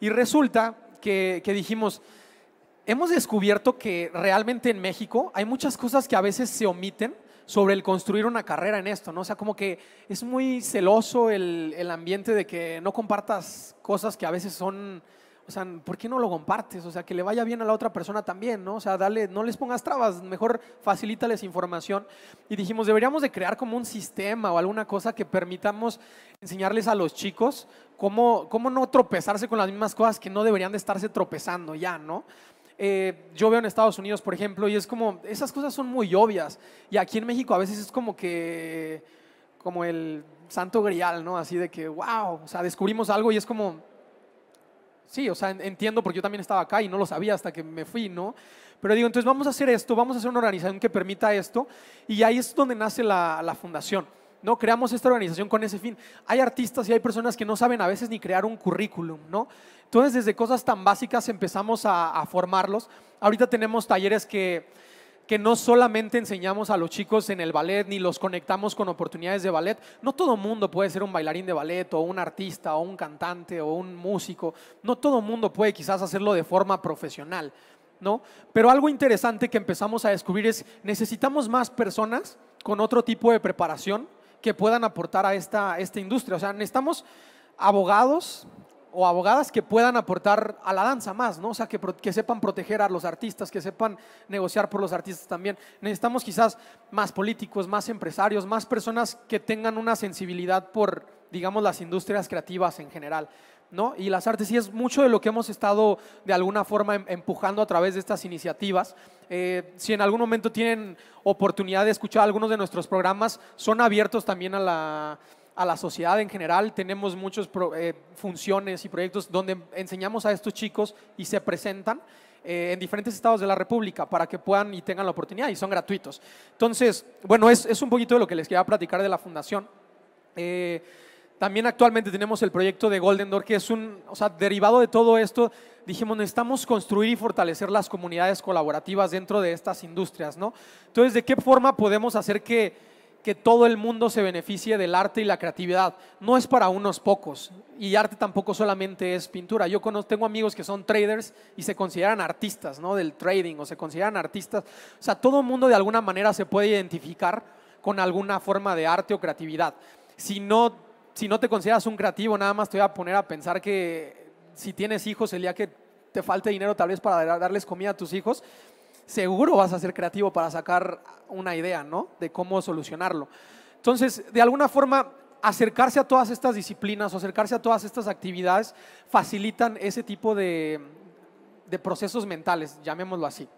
Speaker 1: Y resulta que, que dijimos, hemos descubierto que realmente en México hay muchas cosas que a veces se omiten sobre el construir una carrera en esto, ¿no? O sea, como que es muy celoso el, ambiente de que no compartas cosas que a veces son, o sea, ¿por qué no lo compartes? O sea, que le vaya bien a la otra persona también, ¿no? O sea, dale, no les pongas trabas, mejor facilítales información. Y dijimos, deberíamos de crear como un sistema o alguna cosa que permitamos enseñarles a los chicos cómo, cómo no tropezarse con las mismas cosas que no deberían de estarse tropezando ya, ¿no? Eh, yo veo en Estados Unidos, por ejemplo, y es como, esas cosas son muy obvias. Y aquí en México a veces es como que, como el santo grial, ¿no? Así de que, wow, o sea, descubrimos algo y es como, sí, o sea, entiendo porque yo también estaba acá y no lo sabía hasta que me fui, ¿no? Pero digo, entonces vamos a hacer esto, vamos a hacer una organización que permita esto y ahí es donde nace la fundación no, creamos esta organización con ese fin. Hay artistas y hay personas que no saben a veces ni crear un currículum, ¿no? Entonces, desde cosas tan básicas empezamos a, formarlos. Ahorita tenemos talleres que, que no solamente enseñamos a los chicos en el ballet ni los conectamos con oportunidades de ballet. No todo mundo puede ser un bailarín de ballet o un artista o un cantante o un músico. No todo mundo puede quizás hacerlo de forma profesional, ¿no? Pero algo interesante que empezamos a descubrir es necesitamos más personas con otro tipo de preparación que puedan aportar a esta, esta industria. O sea, necesitamos abogados o abogadas que puedan aportar a la danza más, ¿no? O sea, que, que, sepan proteger a los artistas, que sepan negociar por los artistas también. Necesitamos quizás más políticos, más empresarios, más personas que tengan una sensibilidad por, digamos, las industrias creativas en general. Y las artes sí es mucho de lo que hemos estado de alguna forma em, empujando a través de estas iniciativas. Eh, si en algún momento tienen oportunidad de escuchar algunos de nuestros programas, son abiertos también a la, sociedad en general. Tenemos muchas eh, funciones y proyectos donde enseñamos a estos chicos y se presentan eh, en diferentes estados de la República para que puedan y tengan la oportunidad y son gratuitos. Entonces, bueno, es, un poquito de lo que les quería platicar de la fundación. También actualmente tenemos el proyecto de Golden Door, que es un, o sea, derivado de todo esto, dijimos, necesitamos construir y fortalecer las comunidades colaborativas dentro de estas industrias, ¿no? Entonces, ¿de qué forma podemos hacer que, que todo el mundo se beneficie del arte y la creatividad? No es para unos pocos, y arte tampoco solamente es pintura. Yo conozco, tengo amigos que son traders y se consideran artistas, ¿no? Del trading, o se consideran artistas. O sea, todo el mundo de alguna manera se puede identificar con alguna forma de arte o creatividad. Si no si no te consideras un creativo, nada más te voy a poner a pensar que si tienes hijos, el día que te falte dinero tal vez para darles comida a tus hijos, seguro vas a ser creativo para sacar una idea, ¿no? De cómo solucionarlo. Entonces, de alguna forma, acercarse a todas estas disciplinas o acercarse a todas estas actividades facilitan ese tipo de, de procesos mentales, llamémoslo así.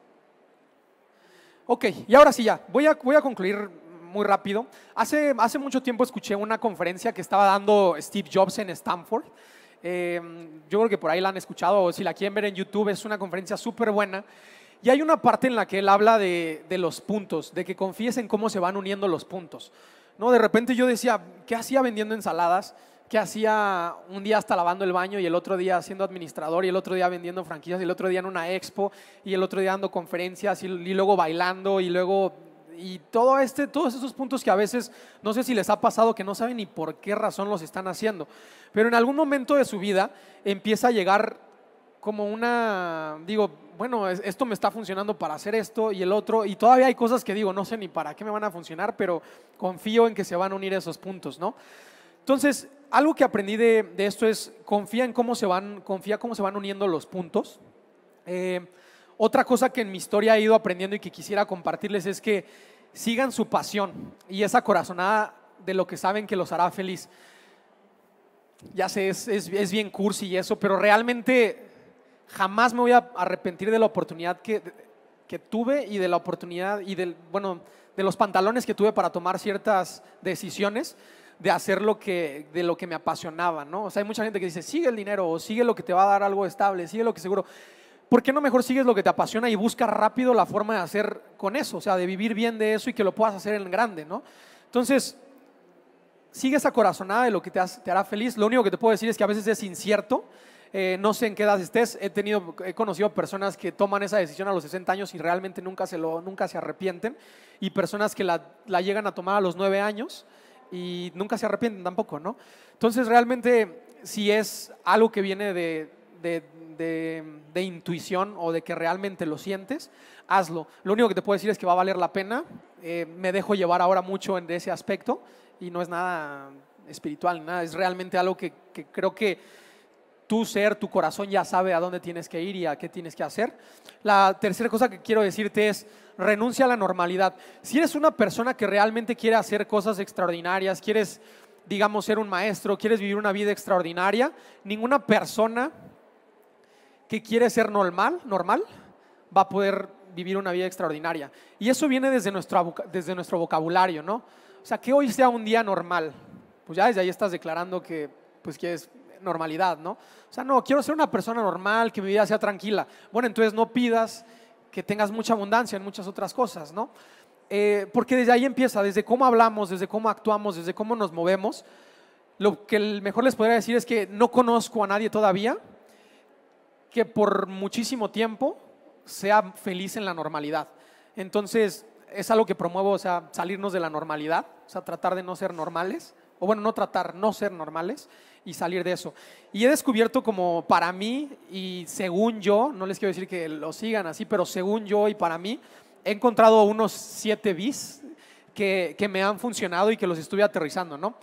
Speaker 1: Ok, y ahora sí ya, voy a, voy a concluir muy rápido. Hace, hace mucho tiempo escuché una conferencia que estaba dando Steve Jobs en Stanford. Eh, yo creo que por ahí la han escuchado, o si la quieren ver en YouTube, es una conferencia súper buena. Y hay una parte en la que él habla de, los puntos, de que confíes en cómo se van uniendo los puntos. ¿No? De repente yo decía, ¿qué hacía vendiendo ensaladas? ¿Qué hacía un día hasta lavando el baño y el otro día siendo administrador y el otro día vendiendo franquicias y el otro día en una expo y el otro día dando conferencias y luego bailando y luego y todo este, todos esos puntos que a veces no sé si les ha pasado que no saben ni por qué razón los están haciendo, pero en algún momento de su vida empieza a llegar como una, digo, bueno, esto me está funcionando para hacer esto y el otro, y todavía hay cosas que digo, no sé ni para qué me van a funcionar, pero confío en que se van a unir esos puntos, ¿no? Entonces, algo que aprendí de, esto es confía en cómo se van, confía cómo se van uniendo los puntos. Eh, otra cosa que en mi historia he ido aprendiendo y que quisiera compartirles es que sigan su pasión y esa corazonada de lo que saben que los hará feliz. Ya sé, es, bien cursi y eso, pero realmente jamás me voy a arrepentir de la oportunidad que, tuve y de la oportunidad y del, bueno, de los pantalones que tuve para tomar ciertas decisiones de hacer lo que, de lo que me apasionaba, ¿no? O hay mucha gente que dice, sigue el dinero o sigue lo que te va a dar algo estable, sigue lo que seguro. ¿por qué no mejor sigues lo que te apasiona y buscas rápido la forma de hacer con eso? O sea, de vivir bien de eso y que lo puedas hacer en grande, ¿no? Entonces, sigue esa de lo que te, te hará feliz. Lo único que te puedo decir es que a veces es incierto. Eh, no sé en qué edad estés, he, tenido, he conocido personas que toman esa decisión a los 60 años y realmente nunca se, lo, nunca se arrepienten, y personas que la, la llegan a tomar a los 9 años y nunca se arrepienten tampoco, ¿no? Entonces realmente si es algo que viene de, de, de, intuición o de que realmente lo sientes, hazlo. Lo único que te puedo decir es que va a valer la pena. Eh, me dejo llevar ahora mucho en, ese aspecto y no es nada espiritual, nada. Es realmente algo que, que creo que tu ser, tu corazón ya sabe a dónde tienes que ir y a qué tienes que hacer. La tercera cosa que quiero decirte es, renuncia a la normalidad. Si eres una persona que realmente quiere hacer cosas extraordinarias, quieres, digamos, ser un maestro, quieres vivir una vida extraordinaria, ninguna persona que quiere ser normal, normal, va a poder vivir una vida extraordinaria. Y eso viene desde nuestro, desde nuestro vocabulario, ¿no? O sea, que hoy sea un día normal. Pues ya desde ahí estás declarando que pues quieres normalidad, ¿no? O sea, no, quiero ser una persona normal, que mi vida sea tranquila. Bueno, entonces no pidas que tengas mucha abundancia en muchas otras cosas, ¿no? Eh, porque desde ahí empieza, desde cómo hablamos, desde cómo actuamos, desde cómo nos movemos. Lo que mejor les podría decir es que no conozco a nadie todavía por muchísimo tiempo sea feliz en la normalidad. Entonces, es algo que promuevo, o sea, salirnos de la normalidad, o sea, tratar de no ser normales, o bueno, no tratar, no ser normales y salir de eso. Y he descubierto como para mí y según yo, no les quiero decir que lo sigan así, pero según yo y para mí, he encontrado unos siete bis que, que me han funcionado y que los estuve aterrizando, ¿no?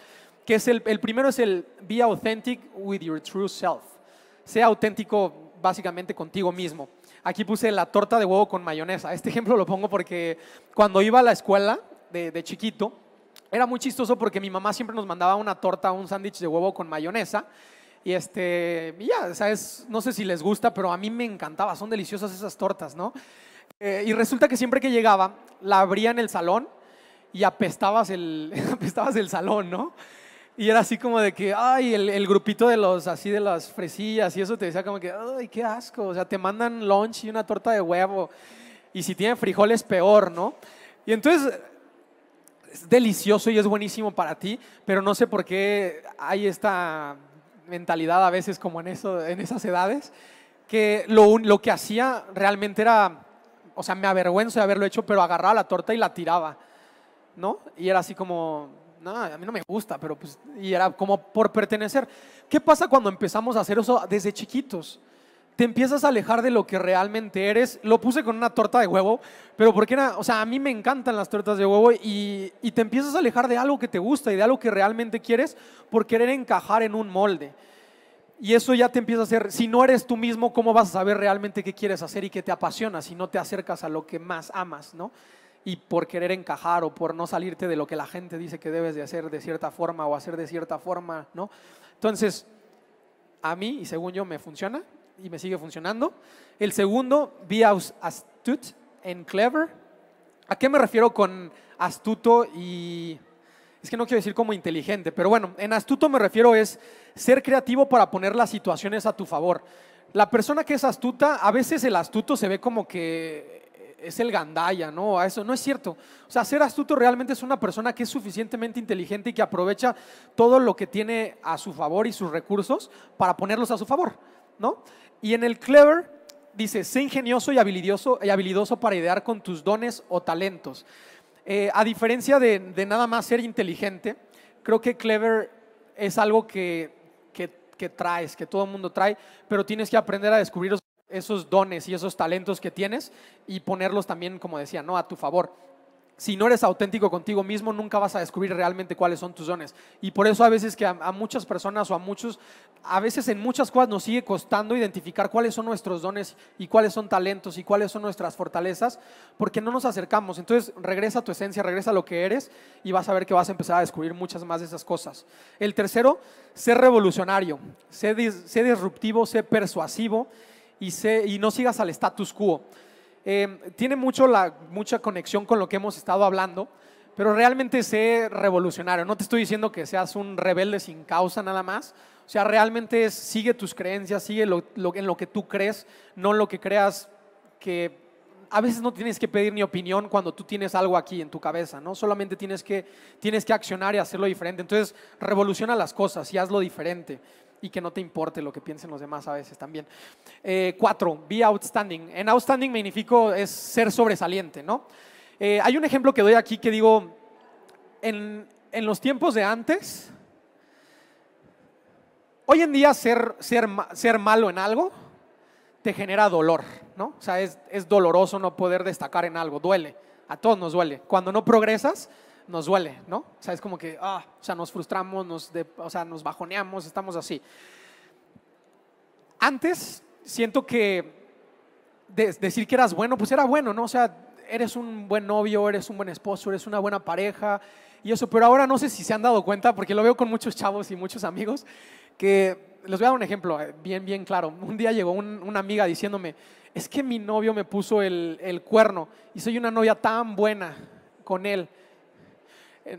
Speaker 1: Que es el, el primero es el be authentic with your true self. Sea auténtico básicamente contigo mismo. Aquí puse la torta de huevo con mayonesa. Este ejemplo lo pongo porque cuando iba a la escuela de, chiquito, era muy chistoso porque mi mamá siempre nos mandaba una torta, un sándwich de huevo con mayonesa. Y este, ya, sabes, no sé si les gusta, pero a mí me encantaba, son deliciosas esas tortas, ¿no? Eh, y resulta que siempre que llegaba, la abría en el salón y apestabas el, apestabas el salón, ¿no? Y era así como de que, ay, el, grupito de los, así de las fresillas y eso te decía como que, ay, qué asco. O sea, te mandan lunch y una torta de huevo. Y si tienen frijoles, peor, ¿no? Y entonces es delicioso y es buenísimo para ti, pero no sé por qué hay esta mentalidad a veces como en, eso, en esas edades, que lo, lo que hacía realmente era, o sea, me avergüenzo de haberlo hecho, pero agarraba la torta y la tiraba, ¿no? Y era así como, no, a mí no me gusta, pero pues, y era como por pertenecer. ¿Qué pasa cuando empezamos a hacer eso desde chiquitos? Te empiezas a alejar de lo que realmente eres. Lo puse con una torta de huevo, pero porque era, o sea, a mí me encantan las tortas de huevo y, y te empiezas a alejar de algo que te gusta y de algo que realmente quieres por querer encajar en un molde. Y eso ya te empieza a hacer, si no eres tú mismo, ¿cómo vas a saber realmente qué quieres hacer y qué te apasiona si no te acercas a lo que más amas, ¿no? y por querer encajar o por no salirte de lo que la gente dice que debes de hacer de cierta forma o hacer de cierta forma, ¿no? Entonces, a mí, y según yo, me funciona y me sigue funcionando. El segundo, be astute and clever. ¿A qué me refiero con astuto y... Es que no quiero decir como inteligente, pero bueno, en astuto me refiero es ser creativo para poner las situaciones a tu favor. La persona que es astuta, a veces el astuto se ve como que es el gandaya, ¿no? A eso no es cierto. O sea, ser astuto realmente es una persona que es suficientemente inteligente y que aprovecha todo lo que tiene a su favor y sus recursos para ponerlos a su favor, ¿no? Y en el clever dice, sé ingenioso y habilidoso, habilidoso para idear con tus dones o talentos. Eh, a diferencia de, nada más ser inteligente, creo que clever es algo que, que, traes, que todo el mundo trae, pero tienes que aprender a descubrir esos dones y esos talentos que tienes y ponerlos también, como decía, ¿no? a tu favor. Si no eres auténtico contigo mismo, nunca vas a descubrir realmente cuáles son tus dones. Y por eso a veces que a, muchas personas o a muchos, a veces en muchas cosas nos sigue costando identificar cuáles son nuestros dones y cuáles son talentos y cuáles son nuestras fortalezas, porque no nos acercamos. Entonces regresa a tu esencia, regresa a lo que eres y vas a ver que vas a empezar a descubrir muchas más de esas cosas. El tercero, sé revolucionario, sé, sé disruptivo, sé persuasivo y, y no sigas al status quo. Em, tiene mucho la, mucha conexión con lo que hemos estado hablando, pero realmente sé revolucionario. No te estoy diciendo que seas un rebelde sin causa nada más. O sea, realmente sigue tus creencias, sigue lo, en lo que tú crees, no en lo que creas que a veces no tienes que pedir ni opinión cuando tú tienes algo aquí en tu cabeza, ¿no? Solamente tienes que, tienes que accionar y hacerlo diferente. Entonces, revoluciona las cosas y hazlo diferente y que no te importe lo que piensen los demás a veces también. Eh, cuatro, be outstanding. En outstanding me es ser sobresaliente, ¿no? Eh, hay un ejemplo que doy aquí que digo, en, los tiempos de antes, hoy en día ser, ser, ser malo en algo te genera dolor, ¿no? O sea, es, es doloroso no poder destacar en algo, duele, a todos nos duele. Cuando no progresas, nos duele, ¿no? O sea, es como que, ah, o sea, nos frustramos, o sea, nos bajoneamos, estamos así. Antes, siento que decir que eras bueno, pues era bueno, ¿no? O sea, eres un buen novio, eres un buen esposo, eres una buena pareja y eso, pero ahora no sé si se han dado cuenta, porque lo veo con muchos chavos y muchos amigos, que les voy a dar un ejemplo eh, bien, bien claro. Un día llegó una amiga diciéndome, es que mi novio me puso el cuerno y soy una novia tan buena con él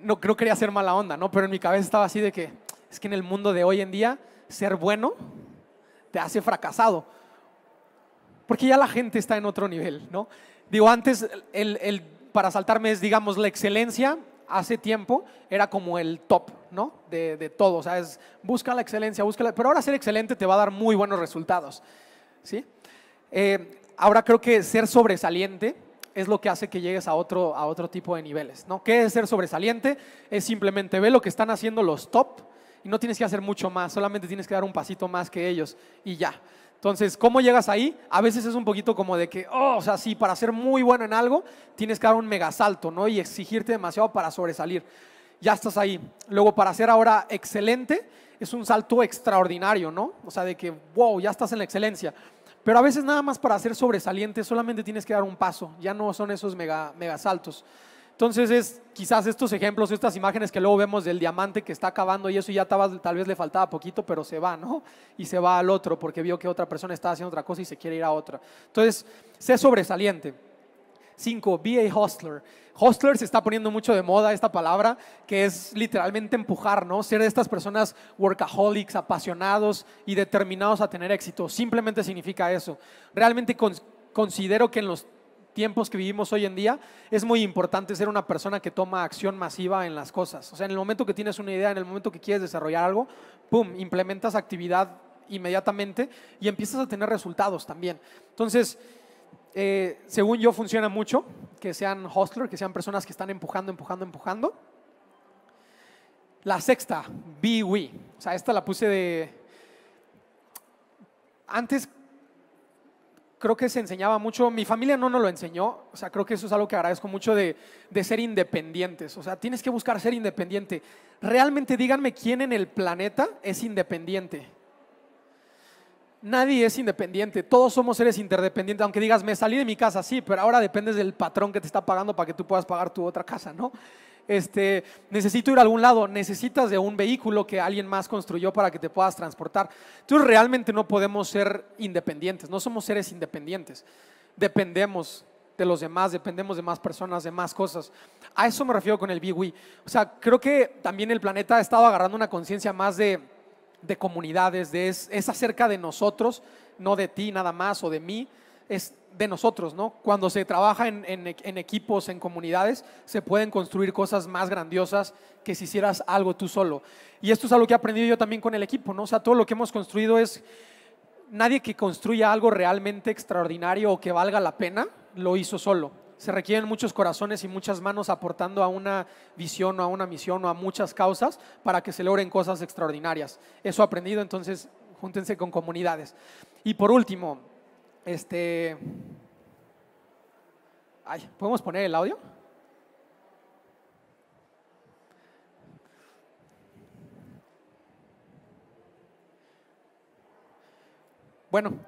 Speaker 1: no, no quería hacer mala onda, ¿no? Pero en mi cabeza estaba así de que es que en el mundo de hoy en día ser bueno te hace fracasado. Porque ya la gente está en otro nivel, ¿no? Digo, antes el, para saltarme es, digamos, la excelencia hace tiempo era como el top, ¿no? De, de todo, o sea, es busca la excelencia, busca Pero ahora ser excelente te va a dar muy buenos resultados, ¿sí? Eh, ahora creo que ser sobresaliente es lo que hace que llegues a otro, a otro tipo de niveles. ¿no? ¿Qué es ser sobresaliente? Es simplemente ver lo que están haciendo los top y no tienes que hacer mucho más, solamente tienes que dar un pasito más que ellos y ya. Entonces, ¿cómo llegas ahí? A veces es un poquito como de que, oh, o sea, sí, para ser muy bueno en algo, tienes que dar un mega salto, ¿no? Y exigirte demasiado para sobresalir. Ya estás ahí. Luego, para ser ahora excelente, es un salto extraordinario, ¿no? O sea, de que, wow, ya estás en la excelencia. Pero a veces nada más para ser sobresaliente solamente tienes que dar un paso, ya no son esos mega, mega saltos. Entonces es quizás estos ejemplos, estas imágenes que luego vemos del diamante que está acabando y eso ya tal, tal vez le faltaba poquito, pero se va, ¿no? Y se va al otro porque vio que otra persona está haciendo otra cosa y se quiere ir a otra. Entonces, sé sobresaliente. Cinco, be a hustler. Hostler se está poniendo mucho de moda esta palabra, que es literalmente empujar, ¿no? Ser de estas personas workaholics, apasionados y determinados a tener éxito. Simplemente significa eso. Realmente considero que en los tiempos que vivimos hoy en día, es muy importante ser una persona que toma acción masiva en las cosas. O sea, en el momento que tienes una idea, en el momento que quieres desarrollar algo, ¡pum!, implementas actividad inmediatamente y empiezas a tener resultados también. Entonces, eh, según yo, funciona mucho que sean hostler, que sean personas que están empujando, empujando, empujando. La sexta, be we. O sea, esta la puse de... Antes creo que se enseñaba mucho, mi familia no nos lo enseñó, o sea, creo que eso es algo que agradezco mucho de, de, ser independientes, o sea, tienes que buscar ser independiente. Realmente díganme quién en el planeta es independiente. Nadie es independiente, todos somos seres interdependientes, aunque digas, me salí de mi casa, sí, pero ahora dependes del patrón que te está pagando para que tú puedas pagar tu otra casa, ¿no? Este, necesito ir a algún lado, necesitas de un vehículo que alguien más construyó para que te puedas transportar. Tú realmente no podemos ser independientes, no somos seres independientes, dependemos de los demás, dependemos de más personas, de más cosas. A eso me refiero con el biwi O sea, creo que también el planeta ha estado agarrando una conciencia más de de comunidades, de es, acerca de nosotros, no de ti nada más o de mí, es de nosotros, ¿no? Cuando se trabaja en, equipos, en comunidades, se pueden construir cosas más grandiosas que si hicieras algo tú solo. Y esto es algo que he aprendido yo también con el equipo, ¿no? O sea, todo lo que hemos construido es, nadie que construya algo realmente extraordinario o que valga la pena, lo hizo solo se requieren muchos corazones y muchas manos aportando a una visión o a una misión o a muchas causas para que se logren cosas extraordinarias. Eso aprendido, entonces júntense con comunidades. Y por último, este... ¿Podemos poner el audio? Bueno,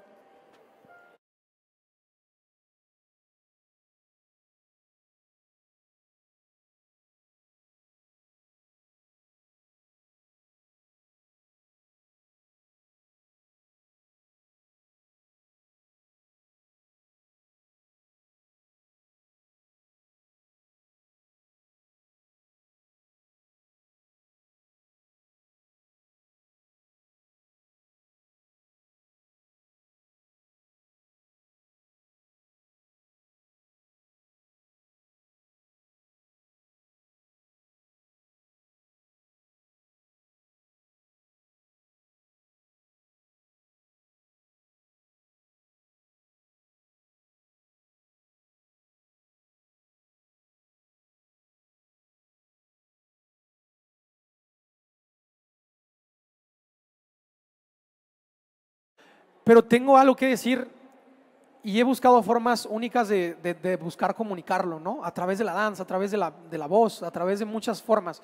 Speaker 1: Pero tengo algo que decir y he buscado formas únicas de, buscar comunicarlo, ¿no? A través de la danza, a través de la, voz, a través de muchas formas.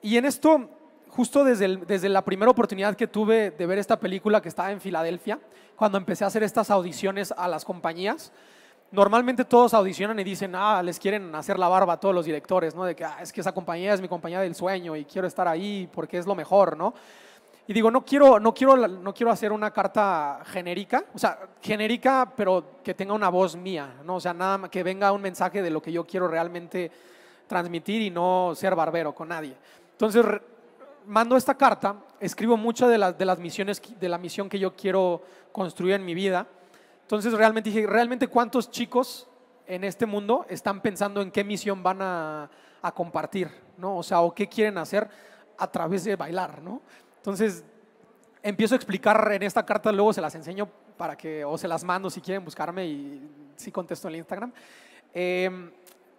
Speaker 1: Y en esto, justo desde, desde la primera oportunidad que tuve de ver esta película que estaba en Filadelfia, cuando empecé a hacer estas audiciones a las compañías, normalmente todos audicionan y dicen, ah, les quieren hacer la barba a todos los directores, ¿no? De que ah, es que esa compañía es mi compañía del sueño y quiero estar ahí porque es lo mejor, ¿no? Y digo, no quiero, no, quiero, no quiero hacer una carta genérica, o sea, genérica, pero que tenga una voz mía, ¿no? O sea, nada que venga un mensaje de lo que yo quiero realmente transmitir y no ser barbero con nadie. Entonces, mando esta carta, escribo muchas de las, de las misiones, de la misión que yo quiero construir en mi vida. Entonces, realmente dije, ¿realmente cuántos chicos en este mundo están pensando en qué misión van a, a compartir, ¿no? O sea, o qué quieren hacer a través de bailar, ¿no? Entonces, empiezo a explicar en esta carta, luego se las enseño para que, o se las mando si quieren buscarme y sí contesto en el Instagram. Em,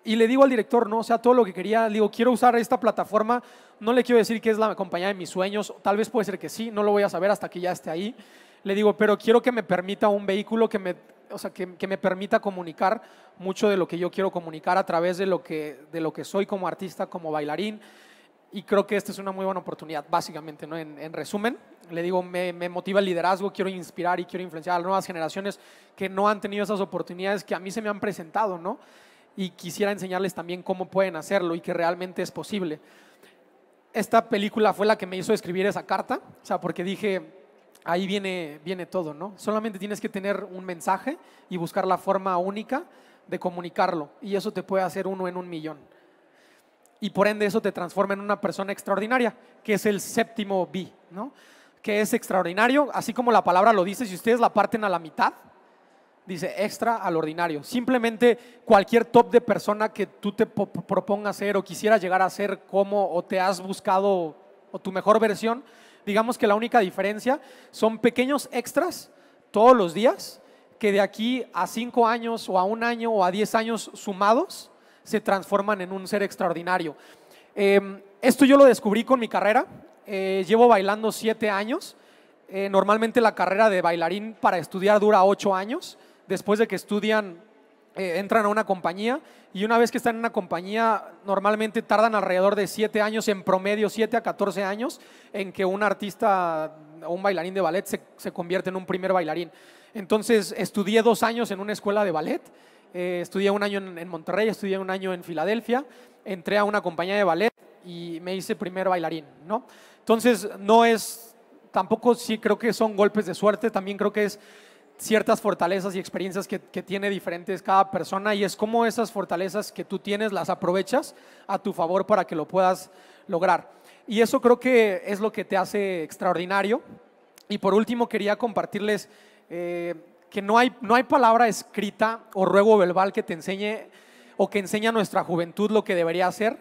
Speaker 1: y le digo al director, no, o sea, todo lo que quería, digo, quiero usar esta plataforma, no le quiero decir que es la compañía de mis sueños, tal vez puede ser que sí, no lo voy a saber hasta que ya esté ahí. Le digo, pero quiero que me permita un vehículo que me, o sea, que, que me permita comunicar mucho de lo que yo quiero comunicar a través de lo que, de lo que soy como artista, como bailarín, y creo que esta es una muy buena oportunidad, básicamente, ¿no? En, resumen, le digo, me, me, motiva el liderazgo, quiero inspirar y quiero influenciar a las nuevas generaciones que no han tenido esas oportunidades que a mí se me han presentado, ¿no? Y quisiera enseñarles también cómo pueden hacerlo y que realmente es posible. Esta película fue la que me hizo escribir esa carta, o sea, porque dije, ahí viene, viene todo, ¿no? Solamente tienes que tener un mensaje y buscar la forma única de comunicarlo, y eso te puede hacer uno en un millón y por ende eso te transforma en una persona extraordinaria, que es el séptimo B, ¿no? que es extraordinario, así como la palabra lo dice, si ustedes la parten a la mitad, dice extra al ordinario. Simplemente cualquier top de persona que tú te propongas ser o quisieras llegar a ser como o te has buscado o tu mejor versión, digamos que la única diferencia son pequeños extras todos los días que de aquí a cinco años o a un año o a diez años sumados se transforman en un ser extraordinario. Em, esto yo lo descubrí con mi carrera. Eh, llevo bailando siete años. Eh, normalmente la carrera de bailarín para estudiar dura ocho años. Después de que estudian, eh, entran a una compañía y una vez que están en una compañía, normalmente tardan alrededor de siete años, en promedio siete a catorce años, en que un artista o un bailarín de ballet se, se convierte en un primer bailarín. Entonces estudié dos años en una escuela de ballet eh, estudié un año en, Monterrey, estudié un año en Filadelfia, entré a una compañía de ballet y me hice primer bailarín, ¿no? Entonces, no es, tampoco sí creo que son golpes de suerte, también creo que es ciertas fortalezas y experiencias que, tiene diferentes cada persona y es como esas fortalezas que tú tienes las aprovechas a tu favor para que lo puedas lograr. Y eso creo que es lo que te hace extraordinario. Y por último, quería compartirles eh, que no hay, no hay palabra escrita o ruego verbal que te enseñe o que enseñe a nuestra juventud lo que debería hacer,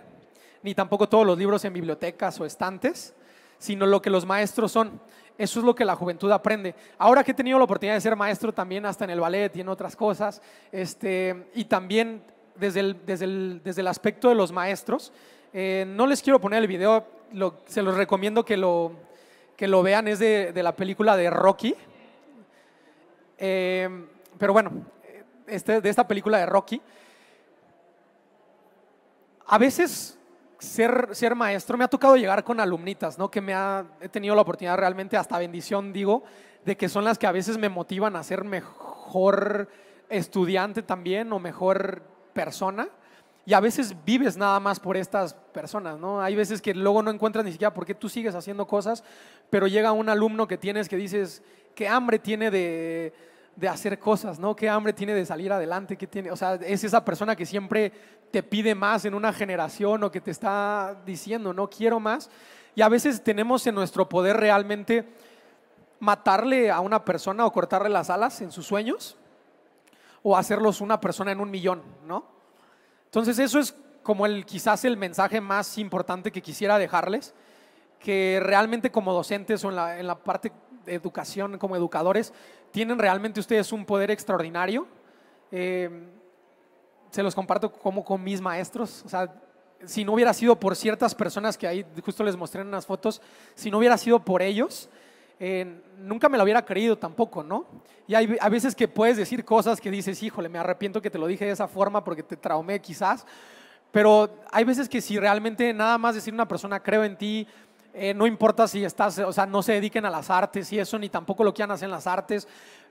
Speaker 1: ni tampoco todos los libros en bibliotecas o estantes, sino lo que los maestros son. Eso es lo que la juventud aprende. Ahora que he tenido la oportunidad de ser maestro también hasta en el ballet y en otras cosas, este, y también desde el, desde el, aspecto de los maestros, eh, no les quiero poner el video, se los recomiendo que lo, que lo vean, es de, de la película de Rocky. Em, pero bueno, este, de esta película de Rocky, a veces ser, ser maestro me ha tocado llegar con alumnitas, ¿no? Que me ha, he tenido la oportunidad realmente, hasta bendición digo, de que son las que a veces me motivan a ser mejor estudiante también o mejor persona. Y a veces vives nada más por estas personas, ¿no? Hay veces que luego no encuentras ni siquiera por qué tú sigues haciendo cosas, pero llega un alumno que tienes que dices, qué hambre tiene de, hacer cosas, ¿no? Qué hambre tiene de salir adelante, qué tiene, o sea, es esa persona que siempre te pide más en una generación o que te está diciendo, no quiero más. Y a veces tenemos en nuestro poder realmente matarle a una persona o cortarle las alas en sus sueños o hacerlos una persona en un millón, ¿no? Entonces eso es como el quizás el mensaje más importante que quisiera dejarles, que realmente como docentes o en la, en la parte educación como educadores, tienen realmente ustedes un poder extraordinario. Eh, se los comparto como con mis maestros. O sea, si no hubiera sido por ciertas personas que ahí justo les mostré en unas fotos, si no hubiera sido por ellos, eh, nunca me lo hubiera creído tampoco, ¿no? Y hay a veces que puedes decir cosas que dices, híjole, me arrepiento que te lo dije de esa forma porque te traumé quizás, pero hay veces que si realmente nada más decir una persona, creo en ti, eh, no importa si estás, o sea, no se dediquen a las artes y eso, ni tampoco lo quieran hacer en las artes,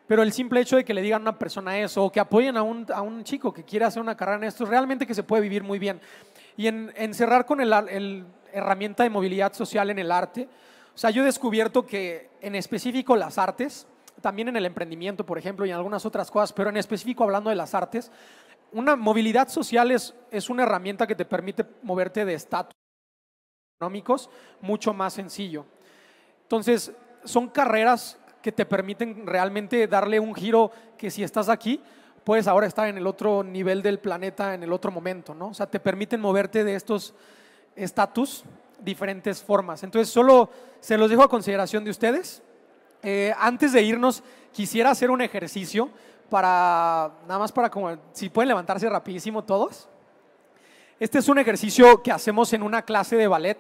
Speaker 1: pero el simple hecho de que le digan a una persona eso o que apoyen a un, chico que quiere hacer una carrera en esto, realmente que se puede vivir muy bien. Y en, cerrar con el, herramienta de movilidad social en el arte, o sea, yo he descubierto que en específico las artes, también en el emprendimiento, por ejemplo, y en algunas otras cosas, pero en específico hablando de las artes, una movilidad social es, es una herramienta que te permite moverte de estatus económicos mucho más sencillo. Entonces, son carreras que te permiten realmente darle un giro que si estás aquí, puedes ahora estar en el otro nivel del planeta en el otro momento, ¿no? O sea, te permiten moverte de estos estatus diferentes formas. Entonces, solo se los dejo a consideración de ustedes. Eh, antes de irnos, quisiera hacer un ejercicio para, nada más para como, si pueden levantarse rapidísimo todos. Este es un ejercicio que hacemos en una clase de ballet.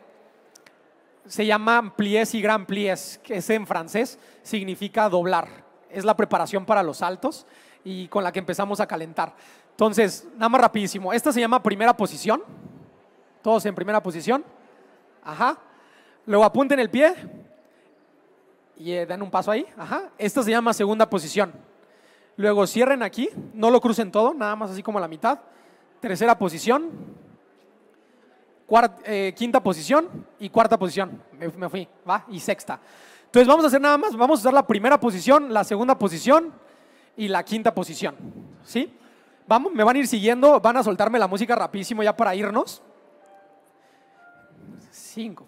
Speaker 1: Se llama pliés y grand pliés, que es en francés, significa doblar. Es la preparación para los saltos y con la que empezamos a calentar. Entonces, nada más rapidísimo. Esta se llama primera posición. Todos en primera posición. Ajá. Luego apunten el pie y eh, dan un paso ahí. Ajá. Esta se llama segunda posición. Luego cierren aquí, no lo crucen todo, nada más así como la mitad. Tercera posición. Eh, quinta posición y cuarta posición. Me, fui, ¿va? Y sexta. Entonces vamos a hacer nada más, vamos a usar la primera posición, la segunda posición y la quinta posición. ¿Sí? Vamos, me van a ir siguiendo, van a soltarme la música rapidísimo ya para irnos. Cinco.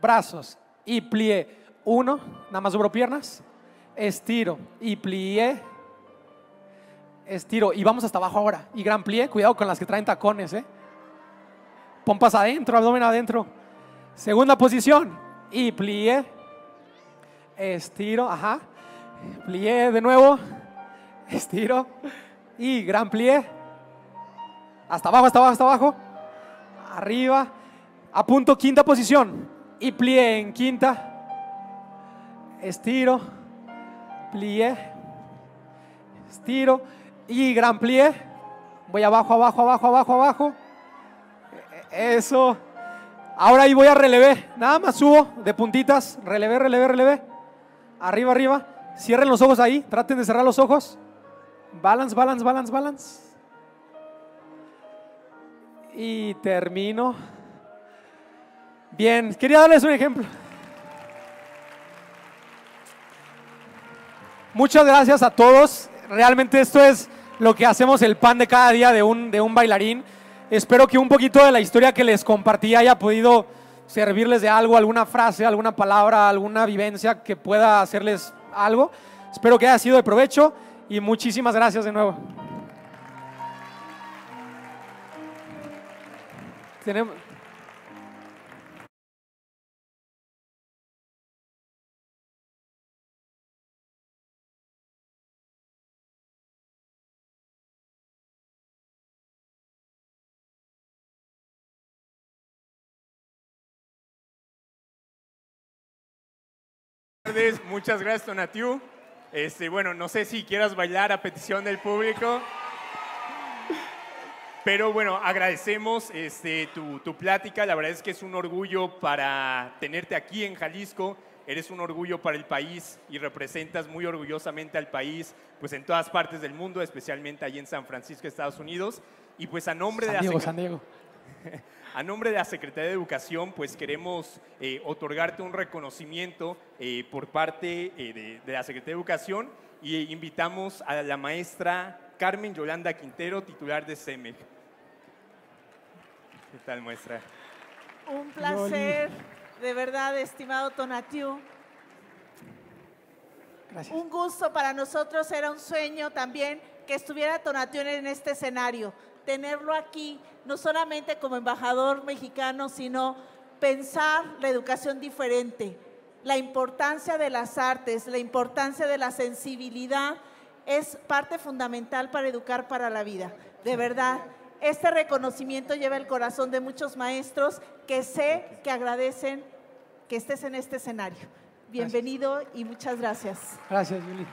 Speaker 1: Brazos y plie Uno, nada más sobre piernas. Estiro y plie Estiro y vamos hasta abajo ahora. Y gran plie cuidado con las que traen tacones, ¿eh? pompas adentro, abdomen adentro. Segunda posición y plie, Estiro, ajá. plie de nuevo. Estiro y gran plie. Hasta abajo, hasta abajo, hasta abajo. Arriba. A quinta posición y plie en quinta. Estiro, plie, Estiro y gran plie. Voy abajo, abajo, abajo, abajo, abajo eso. Ahora ahí voy a relevé. Nada más subo de puntitas. Relevé, relevé, relevé. Arriba, arriba. Cierren los ojos ahí. Traten de cerrar los ojos. Balance, balance, balance, balance. Y termino. Bien, quería darles un ejemplo. Muchas gracias a todos. Realmente esto es lo que hacemos el pan de cada día de un, de un bailarín. Espero que un poquito de la historia que les compartí haya podido servirles de algo, alguna frase, alguna palabra, alguna vivencia que pueda hacerles algo. Espero que haya sido de provecho y muchísimas gracias de nuevo. Tenemos muchas gracias Tonatiu. Este, bueno, no sé si quieras bailar a petición del público. Pero bueno, agradecemos este, tu, plática. La verdad es que es un orgullo para tenerte aquí en Jalisco eres un orgullo para el país y representas muy orgullosamente al país, pues en todas partes del mundo, especialmente allí en San Francisco, Estados Unidos. Y pues a nombre de la Diego, San Diego. A nombre de la Secretaría de Educación, pues queremos eh, otorgarte un reconocimiento eh, por parte eh, de, la Secretaría de Educación y e invitamos a la maestra Carmen Yolanda Quintero, titular de CEMEC. ¿Qué tal, maestra? Un placer, de verdad, estimado Tonatiu. Un gusto para nosotros, era un sueño también que estuviera Tonatiu en este escenario tenerlo aquí, no solamente como embajador mexicano, sino pensar la educación diferente, la importancia de las artes, la importancia de la sensibilidad es parte fundamental para educar para la vida. De verdad, este reconocimiento lleva el corazón de muchos maestros que sé que agradecen que estés en este escenario. Bienvenido y muchas gracias. Gracias, Juli.